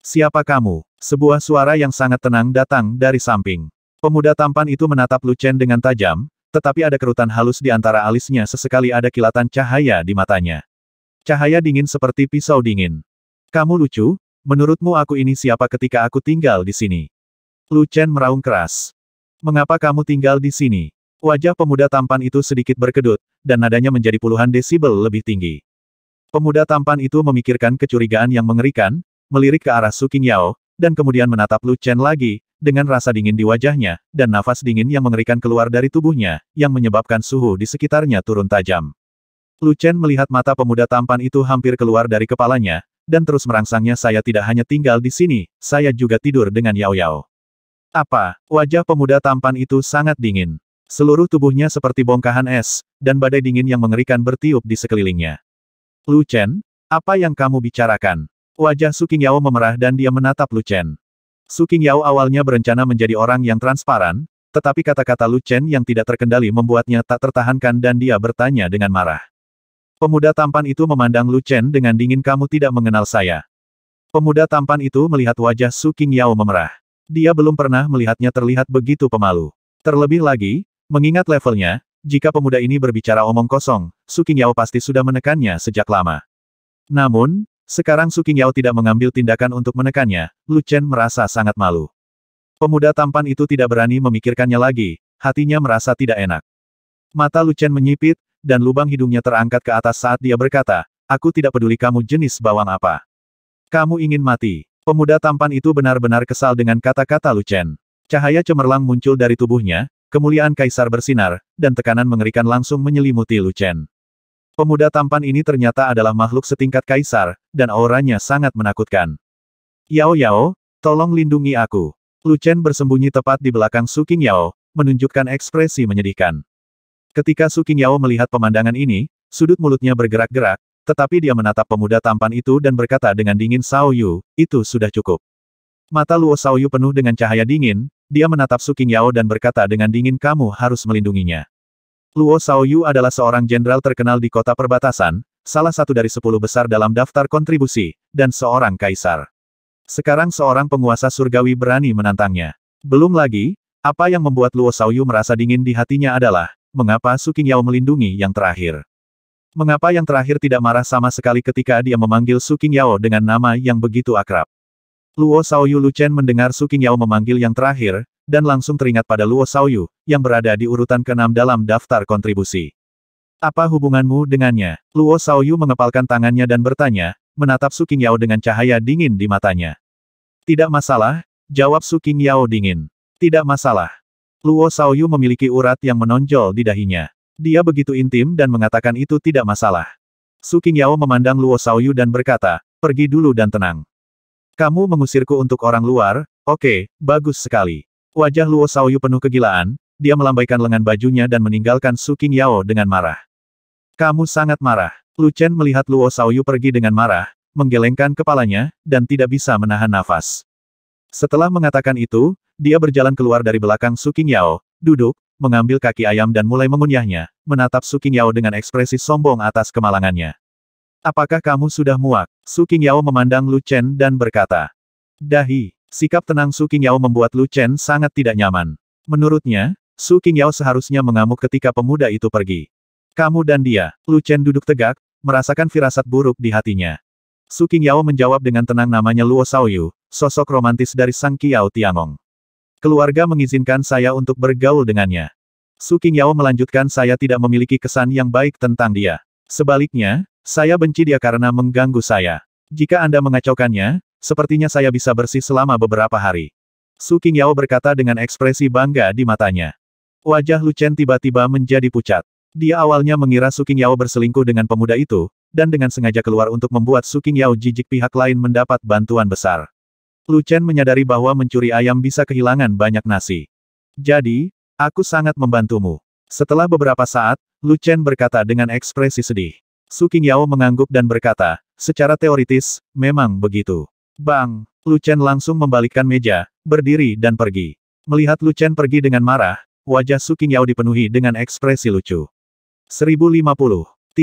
Siapa kamu? Sebuah suara yang sangat tenang datang dari samping. Pemuda tampan itu menatap Lu Chen dengan tajam, tetapi ada kerutan halus di antara alisnya sesekali ada kilatan cahaya di matanya. Cahaya dingin seperti pisau dingin. Kamu lucu, menurutmu aku ini siapa ketika aku tinggal di sini? Lu Chen meraung keras. Mengapa kamu tinggal di sini? Wajah pemuda tampan itu sedikit berkedut, dan nadanya menjadi puluhan desibel lebih tinggi. Pemuda tampan itu memikirkan kecurigaan yang mengerikan, melirik ke arah Su Qingyao, dan kemudian menatap Lu Chen lagi, dengan rasa dingin di wajahnya, dan nafas dingin yang mengerikan keluar dari tubuhnya, yang menyebabkan suhu di sekitarnya turun tajam. Lu Chen melihat mata pemuda tampan itu hampir keluar dari kepalanya, dan terus merangsangnya saya tidak hanya tinggal di sini, saya juga tidur dengan Yao Yao. Apa? Wajah pemuda tampan itu sangat dingin. Seluruh tubuhnya seperti bongkahan es, dan badai dingin yang mengerikan bertiup di sekelilingnya. Lu Chen, apa yang kamu bicarakan? Wajah Su Qingyao memerah dan dia menatap Lu Chen. Su Qingyao awalnya berencana menjadi orang yang transparan, tetapi kata-kata Lu Chen yang tidak terkendali membuatnya tak tertahankan dan dia bertanya dengan marah. Pemuda tampan itu memandang Lu Chen dengan dingin kamu tidak mengenal saya. Pemuda tampan itu melihat wajah Su Qingyao memerah. Dia belum pernah melihatnya terlihat begitu pemalu. Terlebih lagi, mengingat levelnya, jika pemuda ini berbicara omong kosong, Su Qingyao pasti sudah menekannya sejak lama. Namun, sekarang Su Qingyao tidak mengambil tindakan untuk menekannya, Lu Chen merasa sangat malu. Pemuda tampan itu tidak berani memikirkannya lagi, hatinya merasa tidak enak. Mata Lu Chen menyipit, dan lubang hidungnya terangkat ke atas saat dia berkata, Aku tidak peduli kamu jenis bawang apa. Kamu ingin mati. Pemuda tampan itu benar-benar kesal dengan kata-kata Lu Chen. Cahaya cemerlang muncul dari tubuhnya, kemuliaan kaisar bersinar, dan tekanan mengerikan langsung menyelimuti Lu Chen. Pemuda tampan ini ternyata adalah makhluk setingkat kaisar, dan auranya sangat menakutkan. Yao Yao, tolong lindungi aku. Lu Chen bersembunyi tepat di belakang Su King Yao, menunjukkan ekspresi menyedihkan. Ketika Su King Yao melihat pemandangan ini, sudut mulutnya bergerak-gerak, tetapi dia menatap pemuda tampan itu dan berkata dengan dingin Sao Yu, itu sudah cukup. Mata Luo Sao Yu penuh dengan cahaya dingin, dia menatap Su King Yao dan berkata dengan dingin kamu harus melindunginya. Luo Yu adalah seorang jenderal terkenal di kota perbatasan, salah satu dari sepuluh besar dalam daftar kontribusi, dan seorang kaisar. Sekarang seorang penguasa surgawi berani menantangnya. Belum lagi, apa yang membuat Luo Yu merasa dingin di hatinya adalah, mengapa Su Qingyao melindungi yang terakhir. Mengapa yang terakhir tidak marah sama sekali ketika dia memanggil Su Qingyao dengan nama yang begitu akrab. Luo Yu Luchen mendengar Su Qingyao memanggil yang terakhir, dan langsung teringat pada Luo Saoyu yang berada di urutan keenam dalam daftar kontribusi. Apa hubunganmu dengannya? Luo Saoyu mengepalkan tangannya dan bertanya, menatap Su Qingyao dengan cahaya dingin di matanya. Tidak masalah, jawab Su Qingyao dingin. Tidak masalah. Luo Saoyu memiliki urat yang menonjol di dahinya. Dia begitu intim dan mengatakan itu tidak masalah. Su Qingyao memandang Luo Saoyu dan berkata, pergi dulu dan tenang. Kamu mengusirku untuk orang luar, oke, okay, bagus sekali. Wajah Luo Saoyu penuh kegilaan, dia melambaikan lengan bajunya dan meninggalkan Su King Yao dengan marah. Kamu sangat marah. Lu Chen melihat Luo Saoyu pergi dengan marah, menggelengkan kepalanya, dan tidak bisa menahan nafas. Setelah mengatakan itu, dia berjalan keluar dari belakang Su King Yao, duduk, mengambil kaki ayam dan mulai mengunyahnya, menatap Su King Yao dengan ekspresi sombong atas kemalangannya. Apakah kamu sudah muak? Su King Yao memandang Lu Chen dan berkata, Dahi. Sikap tenang Su Qingyao membuat Lu Chen sangat tidak nyaman. Menurutnya, Su Qingyao seharusnya mengamuk ketika pemuda itu pergi. Kamu dan dia, Lu Chen duduk tegak, merasakan firasat buruk di hatinya. Su Qingyao menjawab dengan tenang namanya Luo Saoyu, sosok romantis dari Sang Qiao Tiangong. Keluarga mengizinkan saya untuk bergaul dengannya. Su Qingyao melanjutkan saya tidak memiliki kesan yang baik tentang dia. Sebaliknya, saya benci dia karena mengganggu saya. Jika Anda mengacaukannya, Sepertinya saya bisa bersih selama beberapa hari. Su Qingyao berkata dengan ekspresi bangga di matanya. Wajah Lu Chen tiba-tiba menjadi pucat. Dia awalnya mengira Su Qingyao berselingkuh dengan pemuda itu, dan dengan sengaja keluar untuk membuat Su Qingyao jijik pihak lain mendapat bantuan besar. Lu Chen menyadari bahwa mencuri ayam bisa kehilangan banyak nasi. Jadi, aku sangat membantumu. Setelah beberapa saat, Lu Chen berkata dengan ekspresi sedih. Su Qingyao mengangguk dan berkata, secara teoritis, memang begitu. Bang! Chen langsung membalikkan meja, berdiri dan pergi. Melihat Chen pergi dengan marah, wajah Su Qingyao dipenuhi dengan ekspresi lucu. 1050.